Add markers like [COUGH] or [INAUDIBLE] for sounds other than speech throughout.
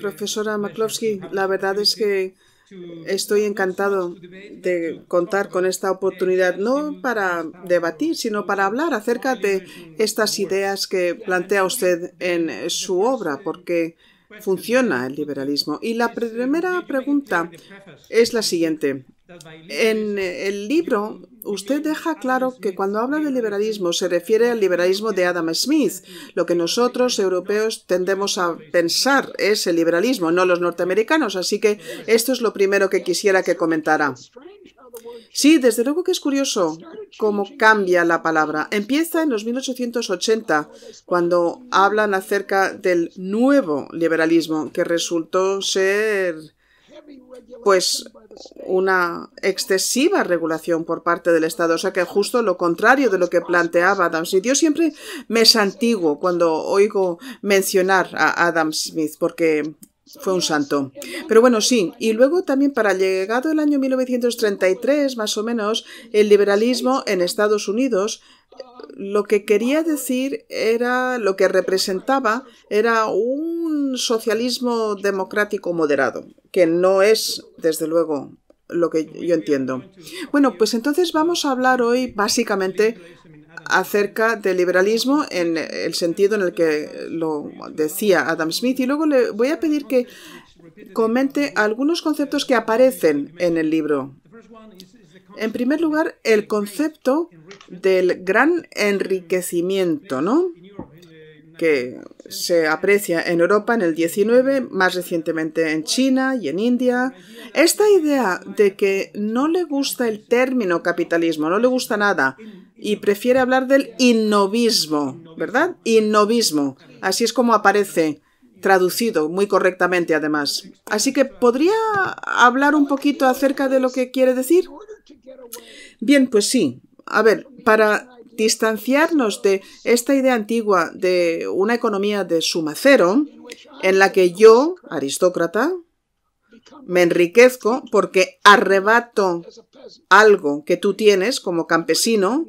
Profesora McCloskey, la verdad es que estoy encantado de contar con esta oportunidad, no para debatir, sino para hablar acerca de estas ideas que plantea usted en su obra, porque funciona el liberalismo. Y la primera pregunta es la siguiente. En el libro, usted deja claro que cuando habla de liberalismo se refiere al liberalismo de Adam Smith. Lo que nosotros, europeos, tendemos a pensar es el liberalismo, no los norteamericanos. Así que esto es lo primero que quisiera que comentara. Sí, desde luego que es curioso cómo cambia la palabra. Empieza en los 1880, cuando hablan acerca del nuevo liberalismo, que resultó ser pues una excesiva regulación por parte del Estado, o sea que justo lo contrario de lo que planteaba Adam Smith. Yo siempre me santiguo cuando oigo mencionar a Adam Smith, porque fue un santo. Pero bueno, sí. Y luego también para llegado el año 1933, más o menos, el liberalismo en Estados Unidos lo que quería decir era, lo que representaba era un socialismo democrático moderado, que no es, desde luego, lo que yo entiendo. Bueno, pues entonces vamos a hablar hoy básicamente acerca del liberalismo en el sentido en el que lo decía Adam Smith. Y luego le voy a pedir que comente algunos conceptos que aparecen en el libro. En primer lugar, el concepto del gran enriquecimiento, ¿no? que se aprecia en Europa en el 19, más recientemente en China y en India. Esta idea de que no le gusta el término capitalismo, no le gusta nada, y prefiere hablar del innovismo, ¿verdad? Innovismo. Así es como aparece traducido muy correctamente además. Así que podría hablar un poquito acerca de lo que quiere decir. Bien, pues sí. A ver, para distanciarnos de esta idea antigua de una economía de suma cero, en la que yo, aristócrata, me enriquezco porque arrebato algo que tú tienes como campesino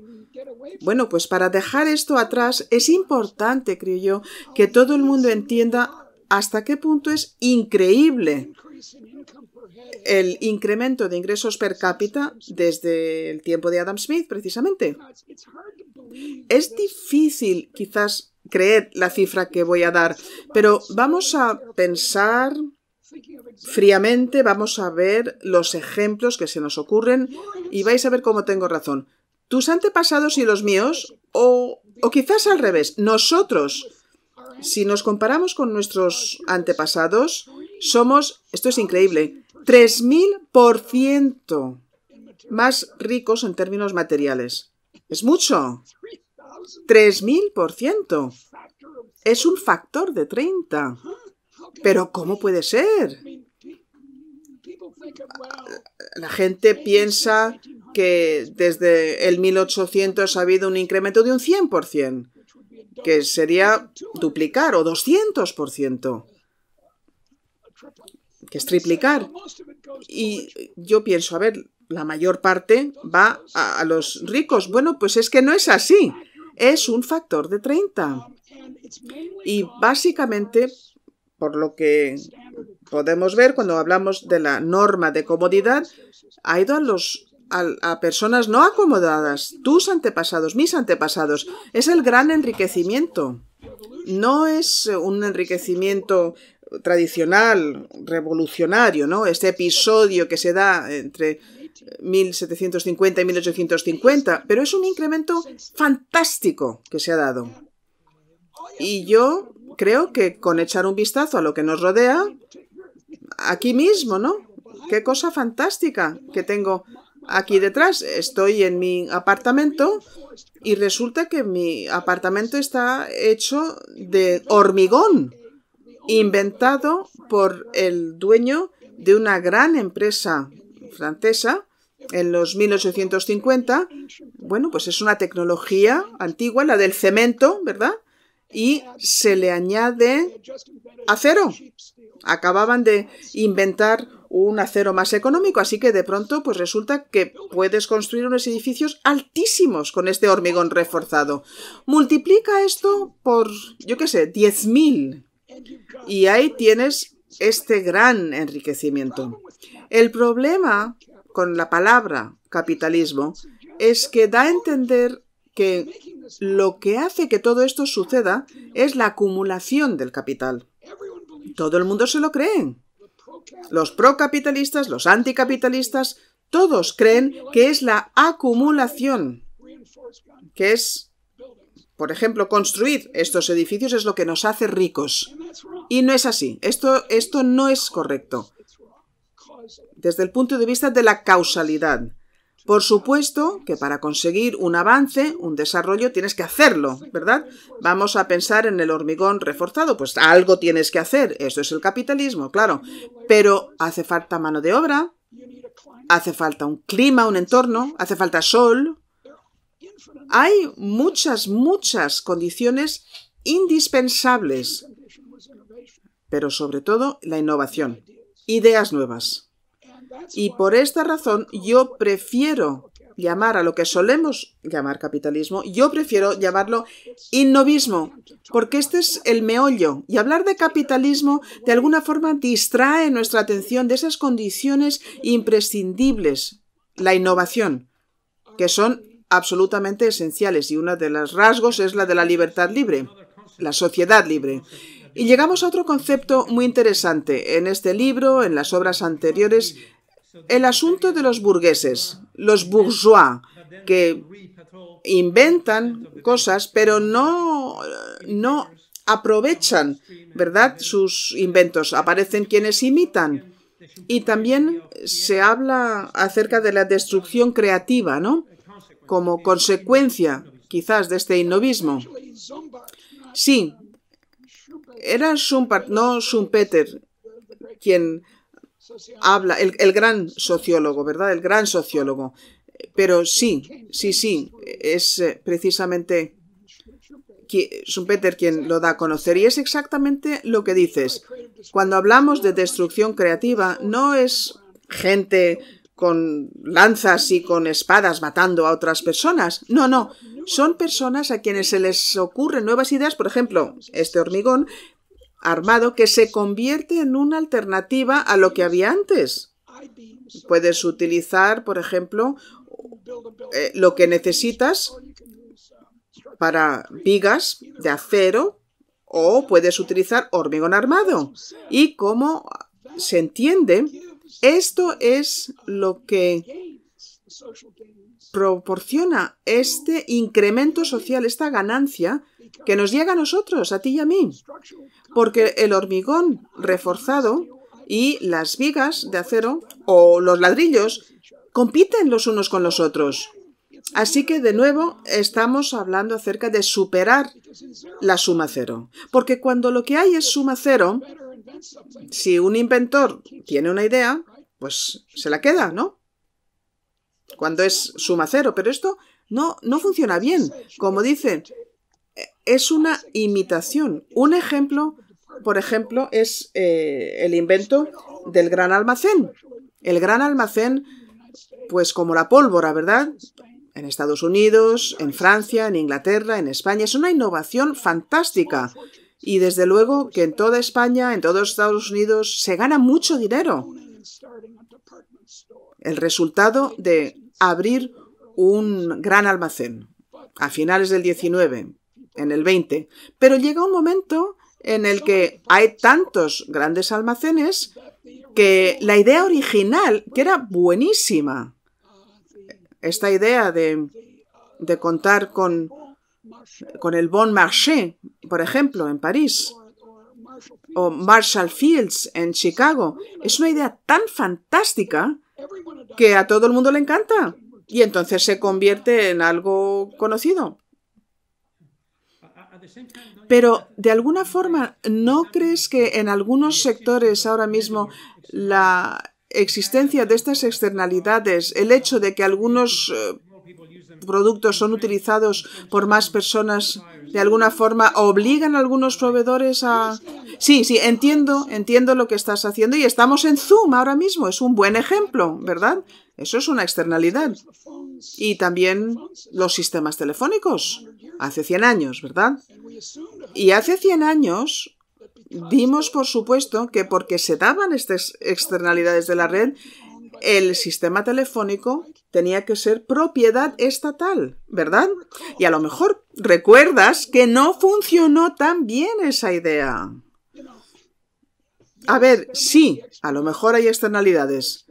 bueno, pues para dejar esto atrás es importante, creo yo, que todo el mundo entienda hasta qué punto es increíble el incremento de ingresos per cápita desde el tiempo de Adam Smith, precisamente. Es difícil quizás creer la cifra que voy a dar, pero vamos a pensar fríamente, vamos a ver los ejemplos que se nos ocurren y vais a ver cómo tengo razón tus antepasados y los míos, o, quizás al revés, nosotros, si nos comparamos con nuestros antepasados, somos, esto es increíble, 3.000% más ricos en términos materiales. Es mucho. 3.000%. Es un factor de 30. Pero ¿cómo puede ser? La gente piensa, que desde el 1800 ha habido un incremento de un 100%, que sería duplicar o 200%, que es triplicar. Y yo pienso, a ver, la mayor parte va a, los ricos. Bueno, pues es que no es así. Es un factor de 30. Y básicamente por lo que podemos ver cuando hablamos de la norma de comodidad, ha ido a los a, personas no acomodadas, tus antepasados, mis antepasados. Es el gran enriquecimiento. No es eh, un enriquecimiento tradicional, revolucionario, ¿no? Este episodio que se da entre 1750 eh, y 1850, pero es un incremento fantástico que se ha dado. Y yo creo que con echar un vistazo a lo que nos rodea, aquí mismo, ¿no? Qué cosa fantástica que tengo aquí detrás. Estoy en mi apartamento y resulta que mi apartamento está hecho de hormigón, inventado por el dueño de una gran empresa francesa en los 1850. Bueno, pues es una tecnología antigua, la del cemento, ¿verdad? Y se le añade acero. Acababan de inventar un acero más económico, así que de pronto pues resulta que puedes construir unos edificios altísimos con este hormigón reforzado. Multiplica esto por, yo qué sé, 10.000 y ahí tienes este gran enriquecimiento. El problema con la palabra capitalismo es que da a entender que lo que hace que todo esto suceda es la acumulación del capital. Todo el mundo se lo cree. Los procapitalistas, los anticapitalistas, todos creen que es la acumulación, que es, por ejemplo, construir estos edificios es lo que nos hace ricos. Y no es así. Esto, esto no es correcto. Desde el punto de vista de la causalidad. Por supuesto que para conseguir un avance, un desarrollo, tienes que hacerlo, ¿verdad? Vamos a pensar en el hormigón reforzado, pues algo tienes que hacer, esto es el capitalismo, claro, pero hace falta mano de obra, hace falta un clima, un entorno, hace falta sol. Hay muchas, muchas condiciones indispensables, pero sobre todo la innovación, ideas nuevas. Y por esta razón yo prefiero llamar a lo que solemos llamar capitalismo, yo prefiero llamarlo innovismo, porque este es el meollo. Y hablar de capitalismo de alguna forma distrae nuestra atención de esas condiciones imprescindibles, la innovación, que son absolutamente esenciales y uno de los rasgos es la de la libertad libre, la sociedad libre. Y llegamos a otro concepto muy interesante. En este libro, en las obras anteriores, el asunto de los burgueses, los bourgeois, que inventan cosas, pero no, no aprovechan, ¿verdad?, sus inventos. Aparecen quienes imitan. Y también se habla acerca de la destrucción creativa, ¿no? Como consecuencia, quizás, de este innovismo. Sí, era no Schumpeter, quien habla, el, gran sociólogo, ¿verdad? El gran sociólogo. Pero sí, sí, sí, es eh, precisamente Schumpeter quien lo da a conocer y es exactamente lo que dices. Cuando hablamos de destrucción creativa, no es gente con lanzas y con espadas matando a otras personas. No, no. Son personas a quienes se les ocurren nuevas ideas, por ejemplo, este hormigón, armado que se convierte en una alternativa a lo que había antes. Puedes utilizar, por ejemplo, eh, lo que necesitas para vigas de acero o puedes utilizar hormigón armado. Y como se entiende, esto es lo que proporciona este incremento social, esta ganancia que nos llega a nosotros, a ti y a mí porque el hormigón reforzado y las vigas de acero o los ladrillos compiten los unos con los otros. Así que de nuevo estamos hablando acerca de superar la suma cero. Porque cuando lo que hay es suma cero, si un inventor tiene una idea, pues se la queda, ¿no? Cuando es suma cero. Pero esto no, no funciona bien. Como dicen, es una imitación, un ejemplo por ejemplo, es eh, el invento del gran almacén. El gran almacén, pues como la pólvora, ¿verdad? En Estados Unidos, en Francia, en Inglaterra, en España. Es una innovación fantástica. Y desde luego que en toda España, en todos Estados Unidos, se gana mucho dinero. El resultado de abrir un gran almacén a finales del 19, en el 20. Pero llega un momento en el que hay tantos grandes almacenes que la idea original, que era buenísima, esta idea de, contar con, con el Bon Marché, por ejemplo, en París, o Marshall Fields en Chicago, es una idea tan fantástica que a todo el mundo le encanta y entonces se convierte en algo conocido. Pero, de alguna forma, ¿no crees que en algunos sectores ahora mismo la existencia de estas externalidades, el hecho de que algunos eh, productos son utilizados por más personas de alguna forma obligan a algunos proveedores a... Sí, sí, entiendo, entiendo lo que estás haciendo y estamos en Zoom ahora mismo. Es un buen ejemplo, ¿verdad? Eso es una externalidad. Y también los sistemas telefónicos. Hace 100 años, ¿verdad? Y hace 100 años dimos por supuesto que porque se daban estas externalidades de la red, el sistema telefónico tenía que ser propiedad estatal, ¿verdad? Y a lo mejor recuerdas que no funcionó tan bien esa idea. A ver, sí, a lo mejor hay externalidades.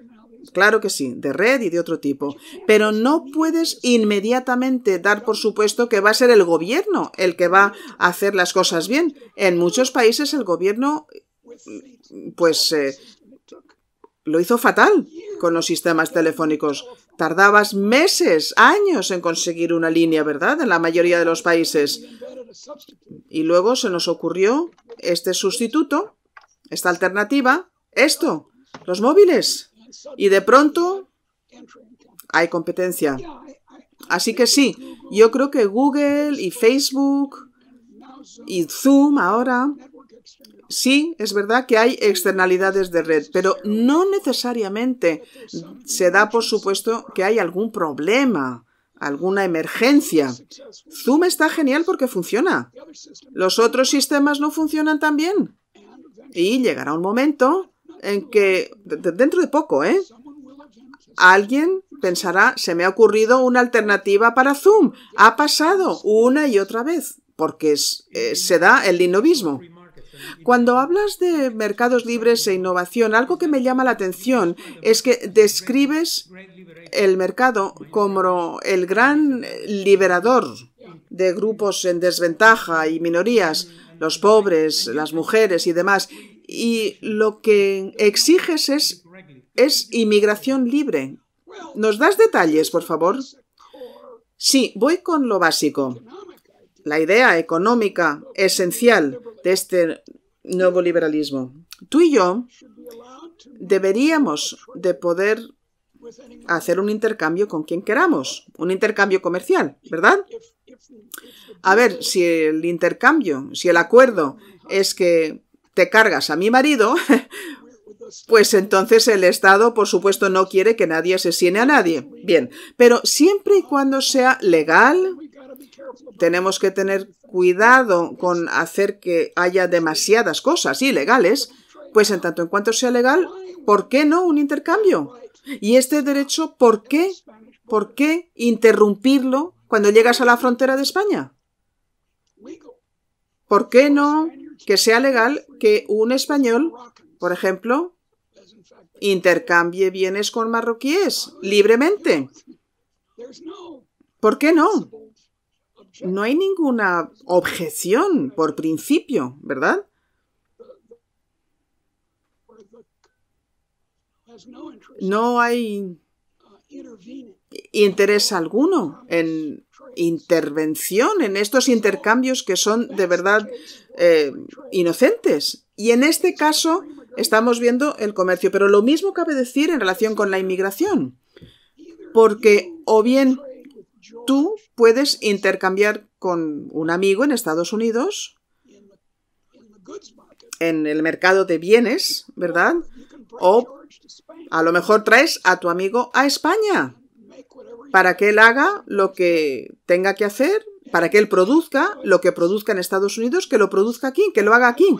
Claro que sí, de red y de otro tipo. Pero no puedes inmediatamente dar por supuesto que va a ser el gobierno el que va a hacer las cosas bien. En muchos países el gobierno, pues, eh, lo hizo fatal con los sistemas telefónicos. Tardabas meses, años en conseguir una línea, ¿verdad? En la mayoría de los países. Y luego se nos ocurrió este sustituto, esta alternativa, esto, los móviles. Y de pronto hay competencia. Así que sí, yo creo que Google y Facebook y Zoom ahora Sí, es verdad que hay externalidades de red, pero no necesariamente se da por supuesto que hay algún problema, alguna emergencia. Zoom está genial porque funciona. Los otros sistemas no funcionan tan bien. Y llegará un momento en que, dentro de poco, ¿eh? Alguien pensará, se me ha ocurrido una alternativa para Zoom. Ha pasado una y otra vez, porque eh, se da el dinovismo. Cuando hablas de mercados libres e innovación, algo que me llama la atención es que describes el mercado como el gran liberador de grupos en desventaja y minorías, los pobres, las mujeres y demás. Y lo que exiges es, inmigración libre. ¿Nos das detalles, por favor? Sí, voy con lo básico la idea económica esencial de este nuevo liberalismo. Tú y yo deberíamos de poder hacer un intercambio con quien queramos, un intercambio comercial, ¿verdad? A ver, si el intercambio, si el acuerdo es que te cargas a mi marido, [LAUGHS] Pues entonces el Estado, por supuesto, no quiere que nadie se asesine a nadie. Bien, pero siempre y cuando sea legal, tenemos que tener cuidado con hacer que haya demasiadas cosas ilegales, pues en tanto en cuanto sea legal, ¿por qué no un intercambio? Y este derecho, ¿por qué? ¿Por qué interrumpirlo cuando llegas a la frontera de España? ¿Por qué no que sea legal que un español, por ejemplo, intercambie bienes con marroquíes libremente. ¿Por qué no? No hay ninguna objeción por principio, ¿verdad? No hay interés alguno en intervención en estos intercambios que son de verdad eh, inocentes. Y en este caso estamos viendo el comercio, pero lo mismo cabe decir en relación con la inmigración, porque o bien tú puedes intercambiar con un amigo en Estados Unidos en el mercado de bienes, ¿verdad? O a lo mejor traes a tu amigo a España para que él haga lo que tenga que hacer, para que él produzca lo que produzca en Estados Unidos, que lo produzca aquí, que lo haga aquí.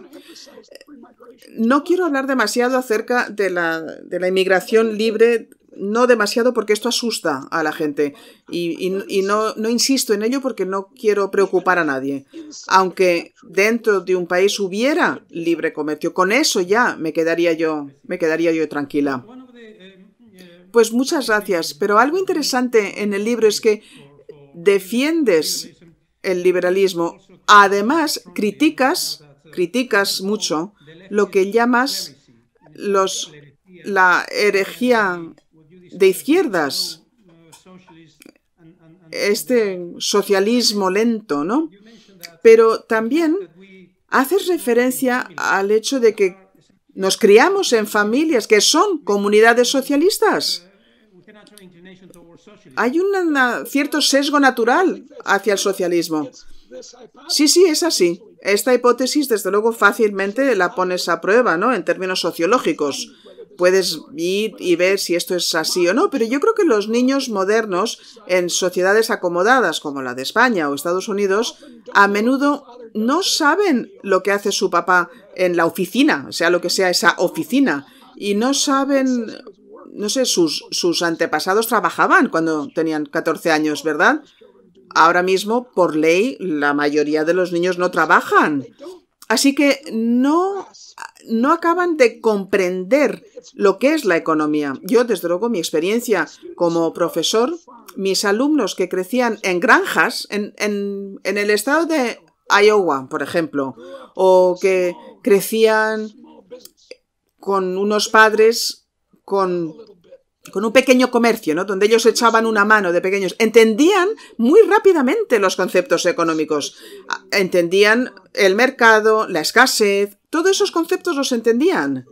No quiero hablar demasiado acerca de la, de la inmigración libre, no demasiado porque esto asusta a la gente y, no, no, insisto en ello porque no quiero preocupar a nadie. Aunque dentro de un país hubiera libre comercio, con eso ya me quedaría yo, me quedaría yo tranquila. Pues muchas gracias, pero algo interesante en el libro es que defiendes el liberalismo, además criticas criticas mucho lo que llamas los, la herejía de izquierdas, este socialismo lento, ¿no? Pero también haces referencia al hecho de que nos criamos en familias que son comunidades socialistas. Hay un cierto sesgo natural hacia el socialismo. Sí, sí, es así. Esta hipótesis, desde luego, fácilmente la pones a prueba, ¿no? En términos sociológicos. Puedes ir y ver si esto es así o no, pero yo creo que los niños modernos en sociedades acomodadas como la de España o Estados Unidos a menudo no saben lo que hace su papá en la oficina, sea lo que sea esa oficina, y no saben, no sé, sus, sus antepasados trabajaban cuando tenían 14 años, ¿verdad? Ahora mismo, por ley, la mayoría de los niños no trabajan. Así que no, no acaban de comprender lo que es la economía. Yo, desde luego, mi experiencia como profesor, mis alumnos que crecían en granjas, en, en el estado de Iowa, por ejemplo, o que crecían con unos padres con con un pequeño comercio, ¿no? Donde ellos echaban una mano de pequeños. Entendían muy rápidamente los conceptos económicos. Ah, entendían el mercado, la escasez, todos esos conceptos los entendían.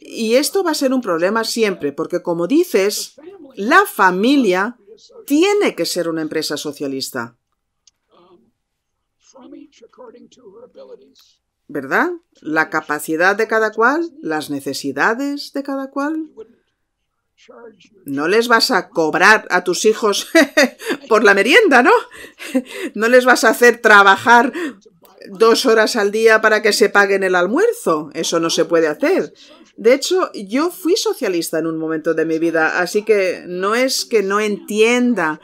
Y esto va a ser un problema siempre, porque como dices, la familia tiene que ser una empresa socialista. ¿Verdad? La capacidad de cada cual, las necesidades de cada cual. No les vas a cobrar a tus hijos [LAUGHS] por la merienda, ¿no? No les vas a hacer trabajar dos horas al día para que se paguen el almuerzo. Eso no se puede hacer. De hecho, yo fui socialista en un momento de mi vida, así que no es que no entienda,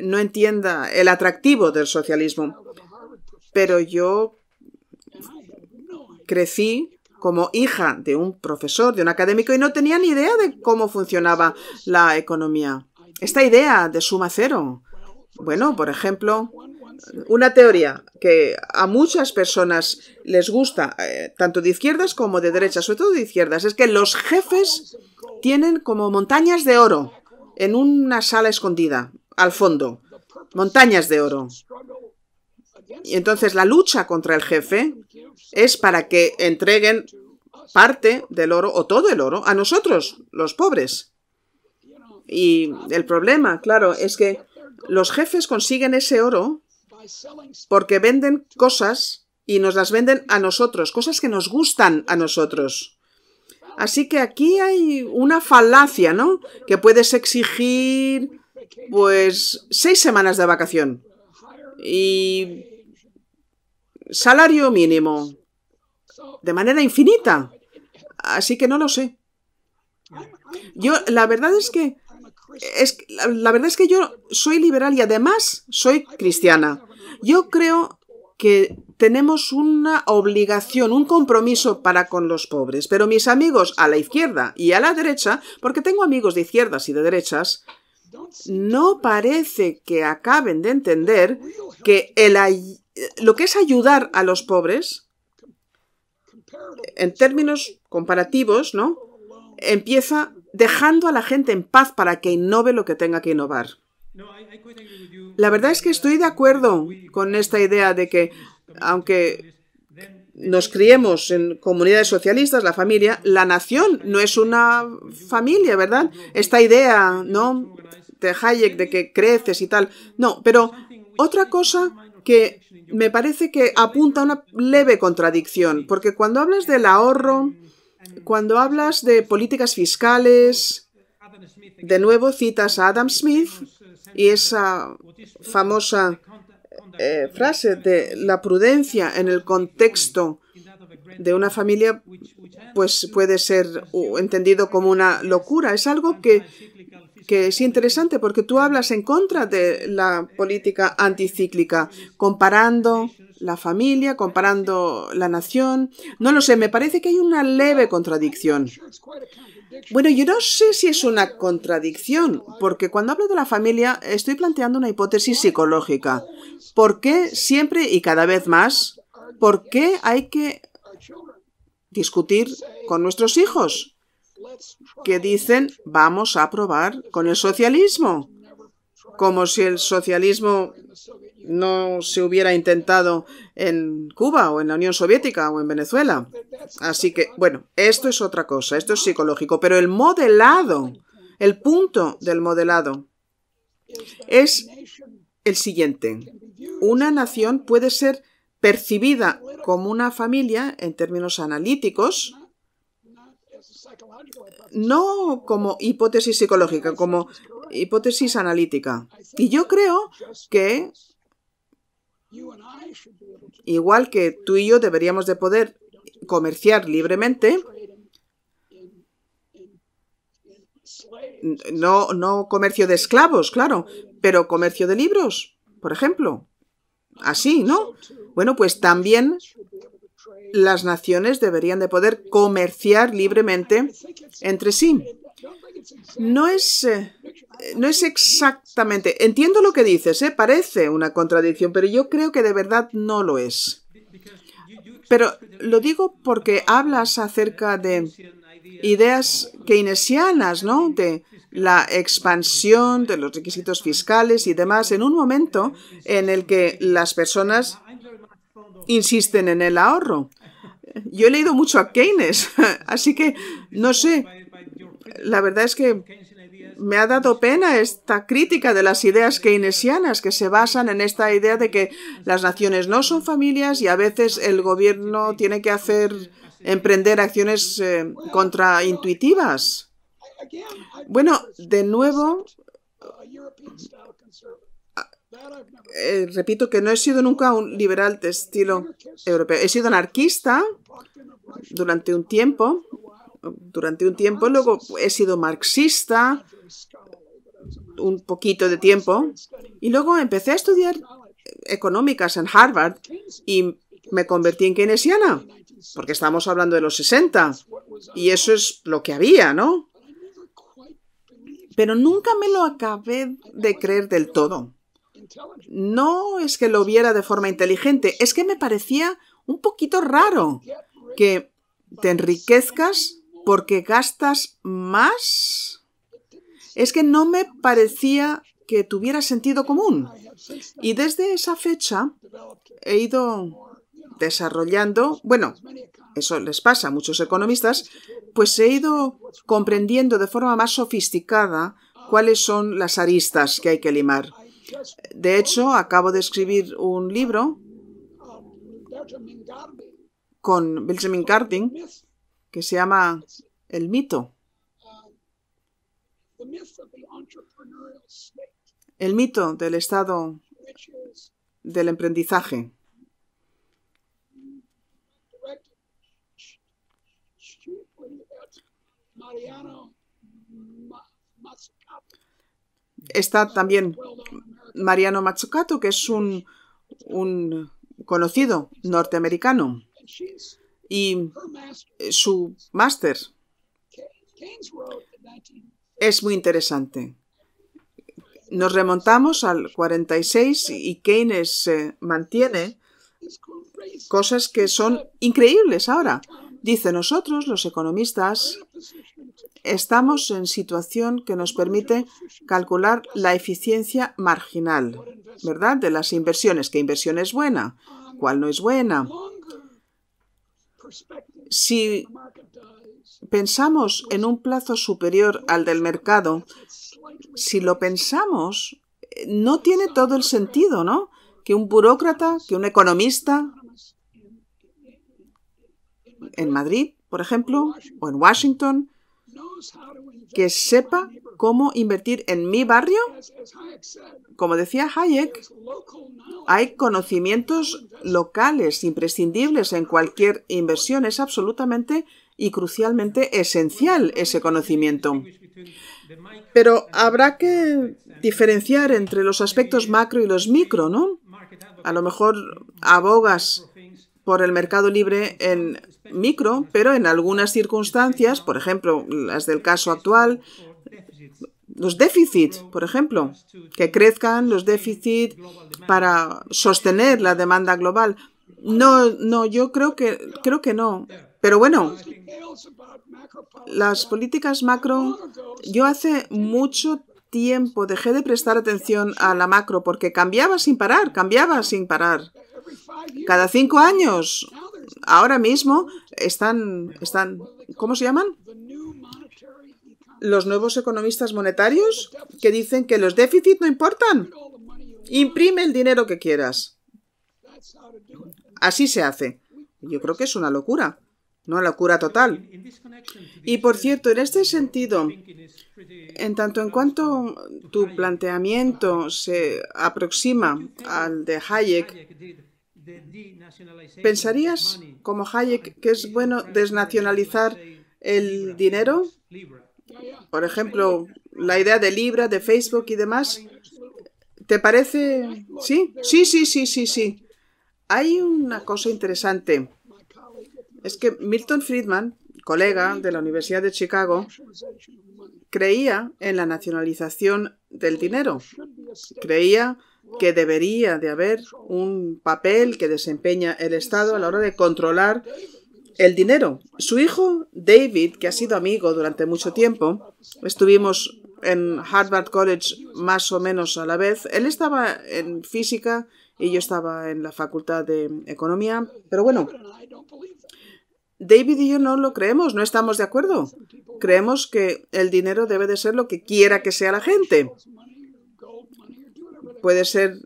no entienda el atractivo del socialismo. Pero yo crecí como hija de un profesor, de un académico, y no tenía ni idea de cómo funcionaba la economía. Esta idea de suma cero. Bueno, por ejemplo, una teoría que a muchas personas les gusta, eh, tanto de izquierdas como de derechas, sobre todo de izquierdas, es que los jefes tienen como montañas de oro en una sala escondida, al fondo. Montañas de oro. Y entonces la lucha contra el jefe es para que entreguen parte del oro o todo el oro a nosotros, los pobres. Y el problema, claro, es que los jefes consiguen ese oro porque venden cosas y nos las venden a nosotros, cosas que nos gustan a nosotros. Así que aquí hay una falacia, ¿no? Que puedes exigir, pues, seis semanas de vacación y salario mínimo de manera infinita. Así que no lo sé. Yo, la verdad es que, es, la, verdad es que yo soy liberal y además soy cristiana. Yo creo que tenemos una obligación, un compromiso para con los pobres. Pero mis amigos a la izquierda y a la derecha, porque tengo amigos de izquierdas y de derechas, no parece que acaben de entender que el, eh, lo que es ayudar a los pobres, en términos comparativos, ¿no? Empieza dejando a la gente en paz para que innove lo que tenga que innovar. La verdad es que estoy de acuerdo con esta idea de que, aunque nos criemos en comunidades socialistas, la familia, la nación no es una familia, ¿verdad? Esta idea, ¿no? De Hayek, de que creces y tal. No, pero otra cosa que me parece que apunta a una leve contradicción, porque cuando hablas del ahorro, cuando hablas de políticas fiscales, de nuevo citas a Adam Smith y esa famosa eh, frase de la prudencia en el contexto de una familia, pues puede ser entendido como una locura. Es algo que que es interesante porque tú hablas en contra de la política anticíclica, comparando la familia, comparando la nación. No lo sé, me parece que hay una leve contradicción. Bueno, yo no sé si es una contradicción, porque cuando hablo de la familia estoy planteando una hipótesis psicológica. ¿Por qué siempre y cada vez más? ¿Por qué hay que discutir con nuestros hijos? que dicen vamos a probar con el socialismo, como si el socialismo no se hubiera intentado en Cuba o en la Unión Soviética o en Venezuela. Así que, bueno, esto es otra cosa, esto es psicológico, pero el modelado, el punto del modelado es el siguiente. Una nación puede ser percibida como una familia en términos analíticos no como hipótesis psicológica, como hipótesis analítica. Y yo creo que, igual que tú y yo deberíamos de poder comerciar libremente, no, no comercio de esclavos, claro, pero comercio de libros, por ejemplo. Así, ¿no? Bueno, pues también las naciones deberían de poder comerciar libremente entre sí. No es, eh, no es exactamente, entiendo lo que dices, eh, parece una contradicción, pero yo creo que de verdad no lo es. Pero lo digo porque hablas acerca de ideas keynesianas, ¿no? De la expansión de los requisitos fiscales y demás en un momento en el que las personas insisten en el ahorro. Yo he leído mucho a Keynes, [LAUGHS] así que no sé. La verdad es que me ha dado pena esta crítica de las ideas keynesianas que se basan en esta idea de que las naciones no son familias y a veces el gobierno tiene que hacer emprender acciones eh, contraintuitivas. Bueno, de nuevo, eh, repito que no he sido nunca un liberal de estilo europeo. He sido anarquista durante un tiempo, durante un tiempo, luego he sido marxista un poquito de tiempo y luego empecé a estudiar económicas en Harvard y me convertí en keynesiana, porque estamos hablando de los 60 y eso es lo que había, ¿no? Pero nunca me lo acabé de creer del todo. No es que lo viera de forma inteligente, es que me parecía un poquito raro que te enriquezcas porque gastas más. Es que no me parecía que tuviera sentido común. Y desde esa fecha he ido desarrollando, bueno, eso les pasa a muchos economistas, pues he ido comprendiendo de forma más sofisticada cuáles son las aristas que hay que limar. De hecho, acabo de escribir un libro con Benjamin Cardin que se llama El mito. El mito del estado del emprendizaje. Está también Mariano Mazzucato, que es un, conocido norteamericano, y eh, su máster es muy interesante. Nos remontamos al 46 y Keynes eh, mantiene cosas que son increíbles ahora. Dice, nosotros los economistas Estamos en situación que nos permite calcular la eficiencia marginal, ¿verdad? De las inversiones. ¿Qué inversión es buena? ¿Cuál no es buena? Si pensamos en un plazo superior al del mercado, si lo pensamos, no tiene todo el sentido, ¿no? Que un burócrata, que un economista en Madrid, por ejemplo, o en Washington, que sepa cómo invertir en mi barrio. Como decía Hayek, hay conocimientos locales imprescindibles en cualquier inversión. Es absolutamente y crucialmente esencial ese conocimiento. Pero habrá que diferenciar entre los aspectos macro y los micro, ¿no? A lo mejor abogas por el mercado libre en micro, pero en algunas circunstancias, por ejemplo, las del caso actual, los déficits, por ejemplo, que crezcan los déficits para sostener la demanda global. No, no, yo creo que creo que no. Pero bueno, las políticas macro, yo hace mucho tiempo dejé de prestar atención a la macro porque cambiaba sin parar, cambiaba sin parar. Cada cinco años, ahora mismo, están, están, ¿cómo se llaman? Los nuevos economistas monetarios que dicen que los déficits no importan. Imprime el dinero que quieras. Así se hace. Yo creo que es una locura. una locura total. Y por cierto, en este sentido, en tanto en cuanto tu planteamiento se aproxima al de Hayek, ¿Pensarías, como Hayek, que es bueno desnacionalizar el dinero? Por ejemplo, la idea de Libra, de Facebook y demás. ¿Te parece? Sí, sí, sí, sí, sí, sí. Hay una cosa interesante. Es que Milton Friedman, colega de la Universidad de Chicago, creía en la nacionalización del dinero. Creía que debería de haber un papel que desempeña el Estado a la hora de controlar el dinero. Su hijo David, que ha sido amigo durante mucho tiempo, estuvimos en Harvard College más o menos a la vez. Él estaba en física y yo estaba en la facultad de economía, pero bueno, David y yo no lo creemos, no estamos de acuerdo. Creemos que el dinero debe de ser lo que quiera que sea la gente. Puede ser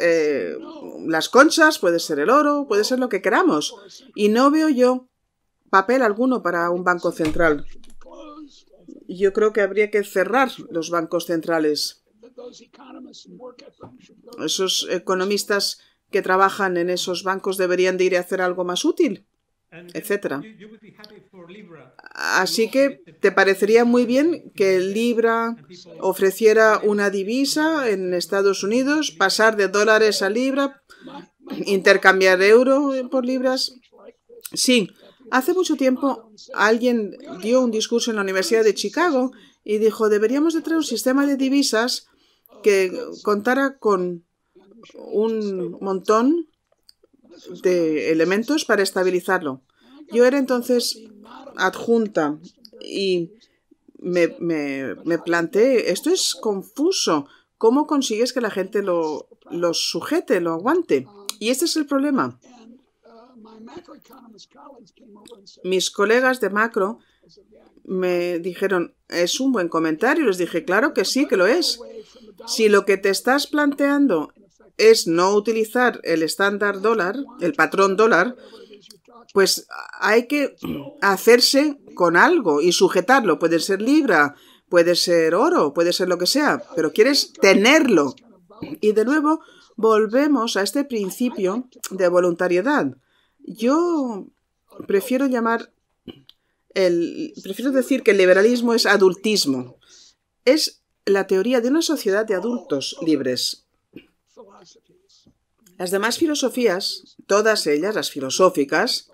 eh, las conchas, puede ser el oro, puede ser lo que queramos. Y no veo yo papel alguno para un banco central. Yo creo que habría que cerrar los bancos centrales. Esos economistas que trabajan en esos bancos deberían de ir a hacer algo más útil etcétera. Así que te parecería muy bien que Libra ofreciera una divisa en Estados Unidos, pasar de dólares a Libra, intercambiar euro por libras. Sí, hace mucho tiempo alguien dio un discurso en la Universidad de Chicago y dijo, deberíamos de traer un sistema de divisas que contara con un montón de elementos para estabilizarlo. Yo era entonces adjunta y me, me, planteé, esto es confuso, ¿cómo consigues que la gente lo, sujete, lo aguante? Y este es el problema. Mis colegas de macro me dijeron, es un buen comentario. Les dije, claro que sí, que lo es. Si lo que te estás planteando es no utilizar el estándar dólar, el patrón dólar, pues hay que hacerse con algo y sujetarlo. Puede ser libra, puede ser oro, puede ser lo que sea, pero quieres tenerlo. Y de nuevo volvemos a este principio de voluntariedad. Yo prefiero llamar el, prefiero decir que el liberalismo es adultismo. Es la teoría de una sociedad de adultos libres. Las demás filosofías, todas ellas, las filosóficas,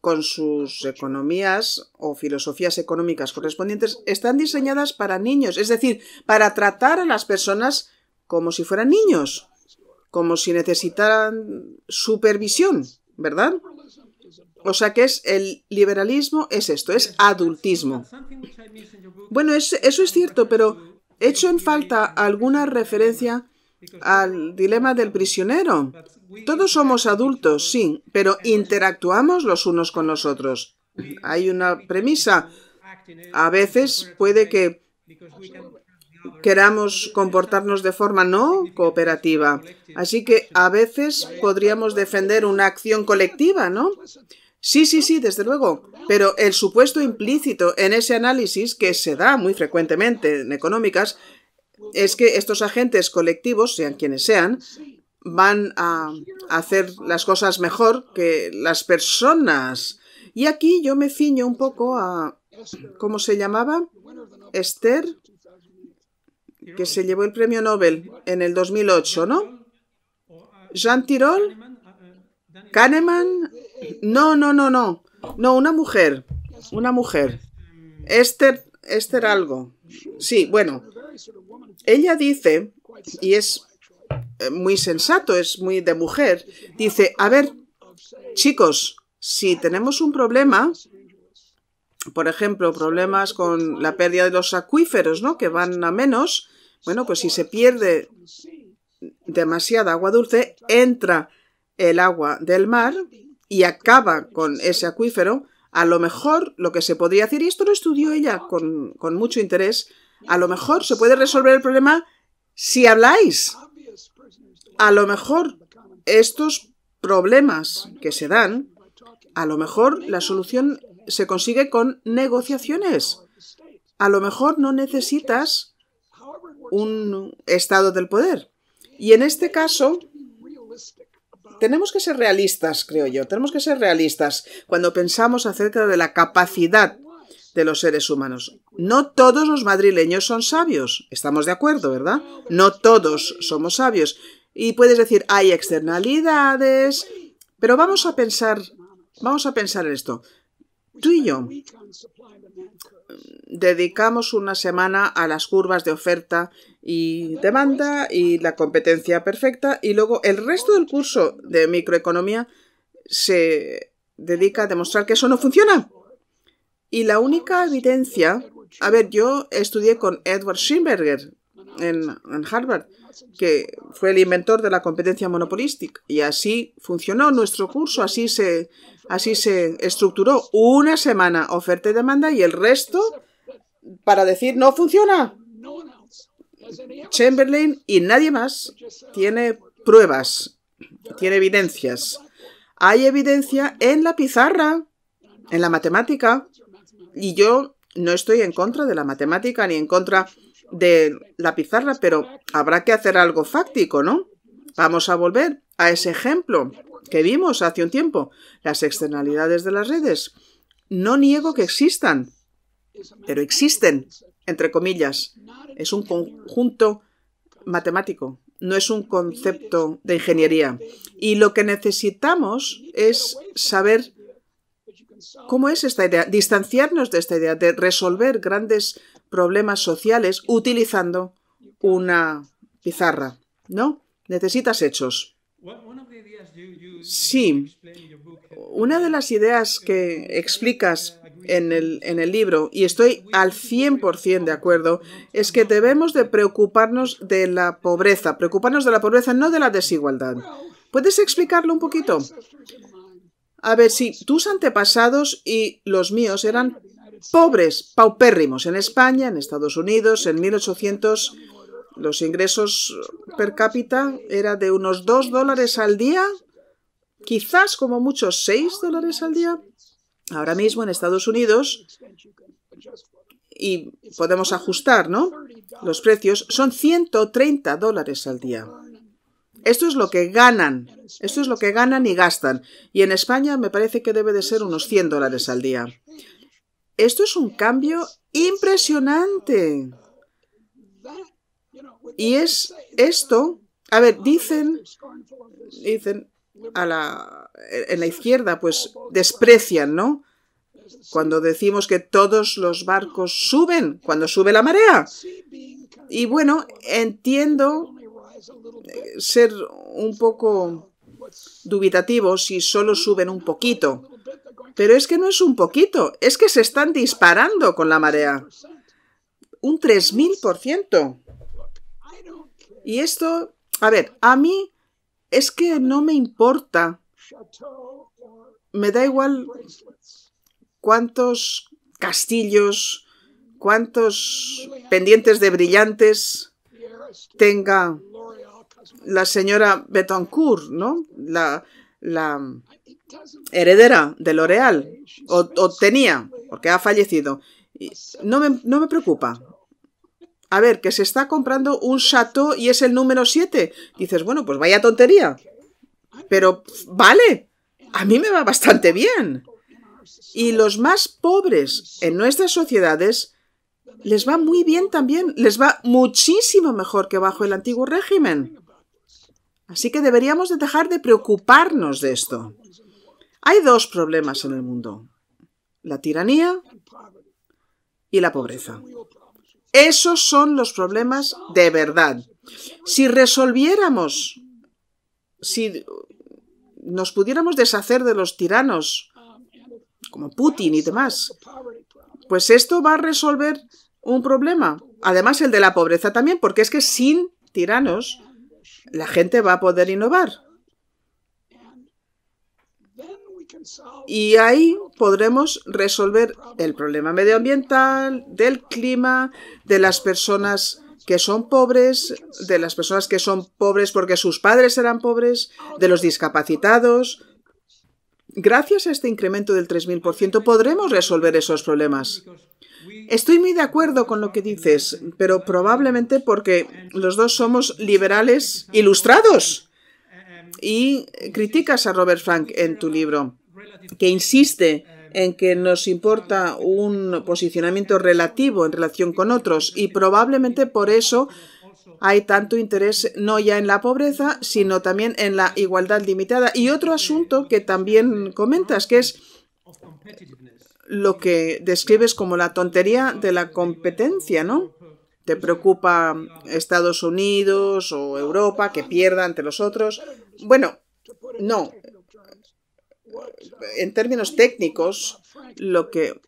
con sus economías o filosofías económicas correspondientes, están diseñadas para niños, es decir, para tratar a las personas como si fueran niños, como si necesitaran supervisión, ¿verdad? O sea que es el liberalismo es esto, es adultismo. Bueno, eso es cierto, pero hecho en falta alguna referencia al dilema del prisionero. Todos somos adultos, sí, pero interactuamos los unos con los otros. Hay una premisa. A veces puede que queramos comportarnos de forma no cooperativa. Así que a veces podríamos defender una acción colectiva, ¿no? Sí, sí, sí, desde luego. Pero el supuesto implícito en ese análisis, que se da muy frecuentemente en económicas, es que estos agentes colectivos, sean quienes sean, van a hacer las cosas mejor que las personas. Y aquí yo me ciño un poco a, ¿cómo se llamaba? Esther, que se llevó el premio Nobel en el 2008, ¿no? Jean Tirol, Kahneman, no, no, no, no, no, una mujer, una mujer, Esther, Esther algo, sí, bueno, ella dice, y es eh, muy sensato, es muy de mujer, dice, a ver, chicos, si tenemos un problema, por ejemplo, problemas con la pérdida de los acuíferos, ¿no? Que van a menos, bueno, pues si se pierde demasiada agua dulce, entra el agua del mar y acaba con ese acuífero, a lo mejor lo que se podría hacer, y esto lo estudió ella con, con mucho interés, a lo mejor se puede resolver el problema si habláis. A lo mejor estos problemas que se dan, a lo mejor la solución se consigue con negociaciones. A lo mejor no necesitas un estado del poder. Y en este caso, tenemos que ser realistas, creo yo, tenemos que ser realistas cuando pensamos acerca de la capacidad de los seres humanos. No todos los madrileños son sabios, estamos de acuerdo, ¿verdad? No todos somos sabios. Y puedes decir, hay externalidades, pero vamos a pensar, vamos a pensar en esto. Tú y yo mm, dedicamos una semana a las curvas de oferta y demanda y la competencia perfecta y luego el resto del curso de microeconomía se dedica a demostrar que eso no funciona. Y la única evidencia, a ver, yo estudié con Edward Schimberger en, Harvard, que fue el inventor de la competencia monopolística. Y así funcionó nuestro curso, así se, así se estructuró. Una semana oferta y demanda y el resto para decir no funciona. Chamberlain y nadie más tiene pruebas, tiene evidencias. Hay evidencia en la pizarra, en la matemática y yo no estoy en contra de la matemática ni en contra de la pizarra, pero habrá que hacer algo fáctico, ¿no? Vamos a volver a ese ejemplo que vimos hace un tiempo, las externalidades de las redes. No niego que existan, pero existen, entre comillas. Es un conjunto matemático, no es un concepto de ingeniería. Y lo que necesitamos es saber ¿Cómo es esta idea? Distanciarnos de esta idea de resolver grandes problemas sociales utilizando una pizarra, ¿no? Necesitas hechos. Sí, una de las ideas que explicas en el, en el libro, y estoy al 100% de acuerdo, es que debemos de preocuparnos de la pobreza, preocuparnos de la pobreza, no de la desigualdad. ¿Puedes explicarlo un poquito? A ver, si tus antepasados y los míos eran pobres, paupérrimos en España, en Estados Unidos, en 1800 los ingresos per cápita eran de unos 2 dólares al día, quizás como muchos 6 dólares al día. Ahora mismo en Estados Unidos, y podemos ajustar, ¿no? Los precios son 130 dólares al día. Esto es lo que ganan, esto es lo que ganan y gastan. Y en España me parece que debe de ser unos 100 dólares al día. Esto es un cambio impresionante. Y es esto, a ver, dicen, dicen a la, en la izquierda, pues desprecian, ¿no? Cuando decimos que todos los barcos suben, cuando sube la marea. Y bueno, entiendo eh, ser un poco dubitativo si solo suben un poquito. Pero es que no es un poquito, es que se están disparando con la marea. Un 3000%. Y esto, a ver, a mí es que no me importa. Me da igual cuántos castillos, cuántos pendientes de brillantes tenga la señora Betancourt, ¿no? La, heredera de L'Oréal, o, tenía, porque ha fallecido. No me, no me preocupa. A ver, que se está comprando un chateau y es el número 7. Dices, bueno, pues vaya tontería. Pero vale, a mí me va bastante bien. Y los más pobres en nuestras sociedades les va muy bien también, les va muchísimo mejor que bajo el antiguo régimen. Así que deberíamos dejar de preocuparnos de esto. Hay dos problemas en el mundo. La tiranía y la pobreza. Esos son los problemas de verdad. Si resolviéramos, si nos pudiéramos deshacer de los tiranos, como Putin y demás, pues esto va a resolver un problema. Además, el de la pobreza también, porque es que sin tiranos la gente va a poder innovar. Y ahí podremos resolver el problema medioambiental, del clima, de las personas que son pobres, de las personas que son pobres porque sus padres eran pobres, de los discapacitados. Gracias a este incremento del 3.000% podremos resolver esos problemas. Estoy muy de acuerdo con lo que dices, pero probablemente porque los dos somos liberales ilustrados. Y criticas a Robert Frank en tu libro, que insiste en que nos importa un posicionamiento relativo en relación con otros y probablemente por eso hay tanto interés no ya en la pobreza, sino también en la igualdad limitada. Y otro asunto que también comentas, que es lo que describes como la tontería de la competencia, ¿no? ¿Te preocupa Estados Unidos o Europa que pierda ante los otros? Bueno, no. En términos técnicos, lo que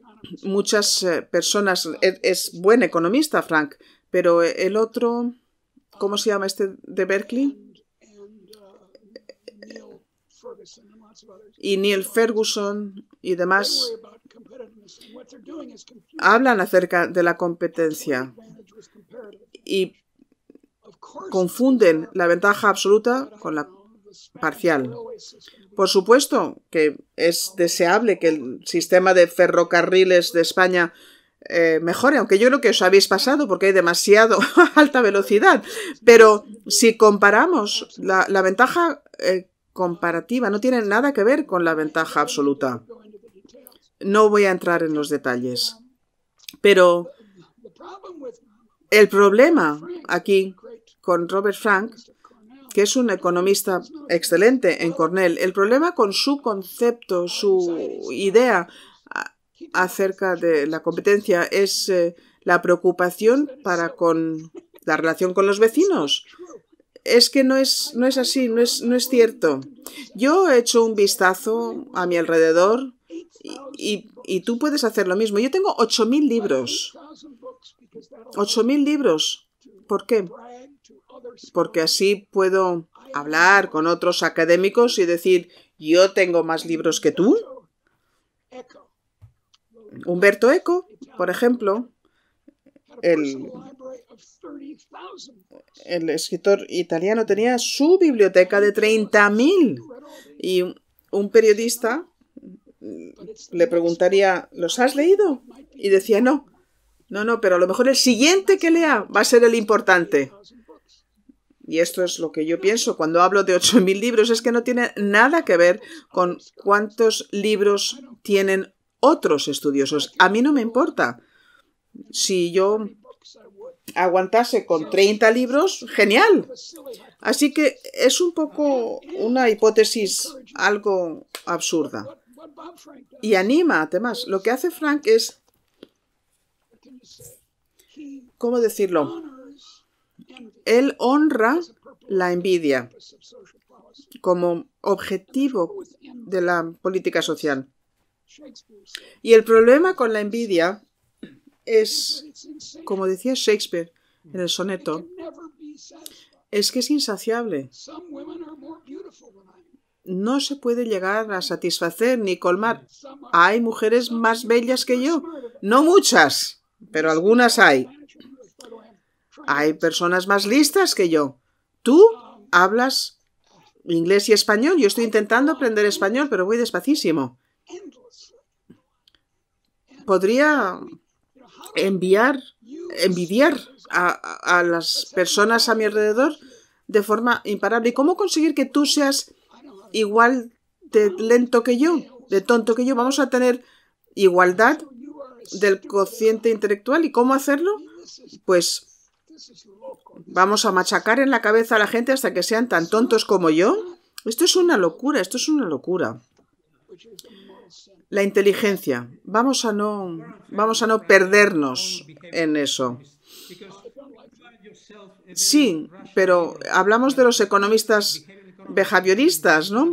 muchas eh, personas e, es, buen economista, Frank, pero el otro, ¿cómo se llama este de Berkeley? y Neil Ferguson y demás hablan acerca de la competencia y confunden la ventaja absoluta con la parcial. Por supuesto que es deseable que el sistema de ferrocarriles de España eh, mejore, aunque yo creo que os habéis pasado porque hay demasiado [LAUGHS] alta velocidad. Pero si comparamos, la, ventaja eh, comparativa no tiene nada que ver con la ventaja absoluta. No voy a entrar en los detalles, pero el problema aquí con Robert Frank, que es un economista excelente en Cornell, el problema con su concepto, su idea acerca de la competencia es eh, la preocupación para con la relación con los vecinos. Es que no es, no es así, no es, no es cierto. Yo he hecho un vistazo a mi alrededor y, tú puedes hacer lo mismo. Yo tengo 8.000 libros. 8.000 libros. ¿Por qué? Porque así puedo hablar con otros académicos y decir, yo tengo más libros que tú. Humberto Eco, por ejemplo, el, el escritor italiano tenía su biblioteca de 30.000 y un periodista Mm, le preguntaría, ¿los has leído? Y decía, no, no, no, pero a lo mejor el siguiente que lea va a ser el importante. Y esto es lo que yo pienso cuando hablo de 8.000 libros, es que no tiene nada que ver con cuántos libros tienen otros estudiosos. A mí no me importa. Si yo aguantase con 30 libros, genial. Así que es un poco una hipótesis algo absurda y anima a Lo que hace Frank es, ¿cómo decirlo? Él honra la envidia como objetivo de la política social. Y el problema con la envidia es, como decía Shakespeare en el soneto, es que es insaciable no se puede llegar a satisfacer ni colmar. Hay mujeres más bellas que yo. No muchas, pero algunas hay. Hay personas más listas que yo. Tú hablas inglés y español. Yo estoy intentando aprender español, pero voy despacísimo. Podría enviar, envidiar a, a las personas a mi alrededor de forma imparable. ¿Y cómo conseguir que tú seas igual de lento que yo, de tonto que yo. Vamos a tener igualdad del cociente intelectual. ¿Y cómo hacerlo? Pues vamos a machacar en la cabeza a la gente hasta que sean tan tontos como yo. Esto es una locura, esto es una locura. La inteligencia. Vamos a no, vamos a no perdernos en eso. Sí, pero hablamos de los economistas behavioristas, ¿no?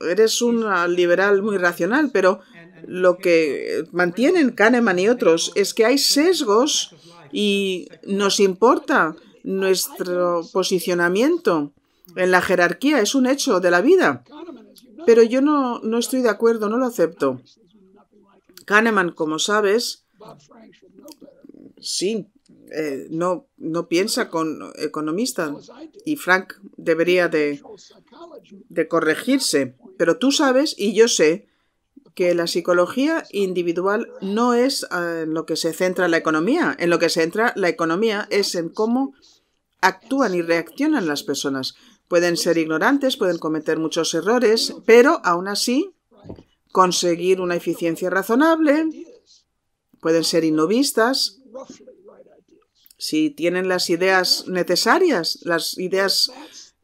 Eres un liberal muy racional, pero lo que mantienen Kahneman y otros es que hay sesgos y nos importa nuestro posicionamiento en la jerarquía, es un hecho de la vida. Pero yo no, estoy de acuerdo, no lo acepto. Kahneman, como sabes, sí. Eh, no, no piensa con economistas y Frank debería de, de corregirse. Pero tú sabes y yo sé que la psicología individual no es eh, en lo que se centra la economía. En lo que se centra la economía es en cómo actúan y reaccionan las personas. Pueden ser ignorantes, pueden cometer muchos errores, pero aún así conseguir una eficiencia razonable, pueden ser innovistas, si tienen las ideas necesarias, las ideas,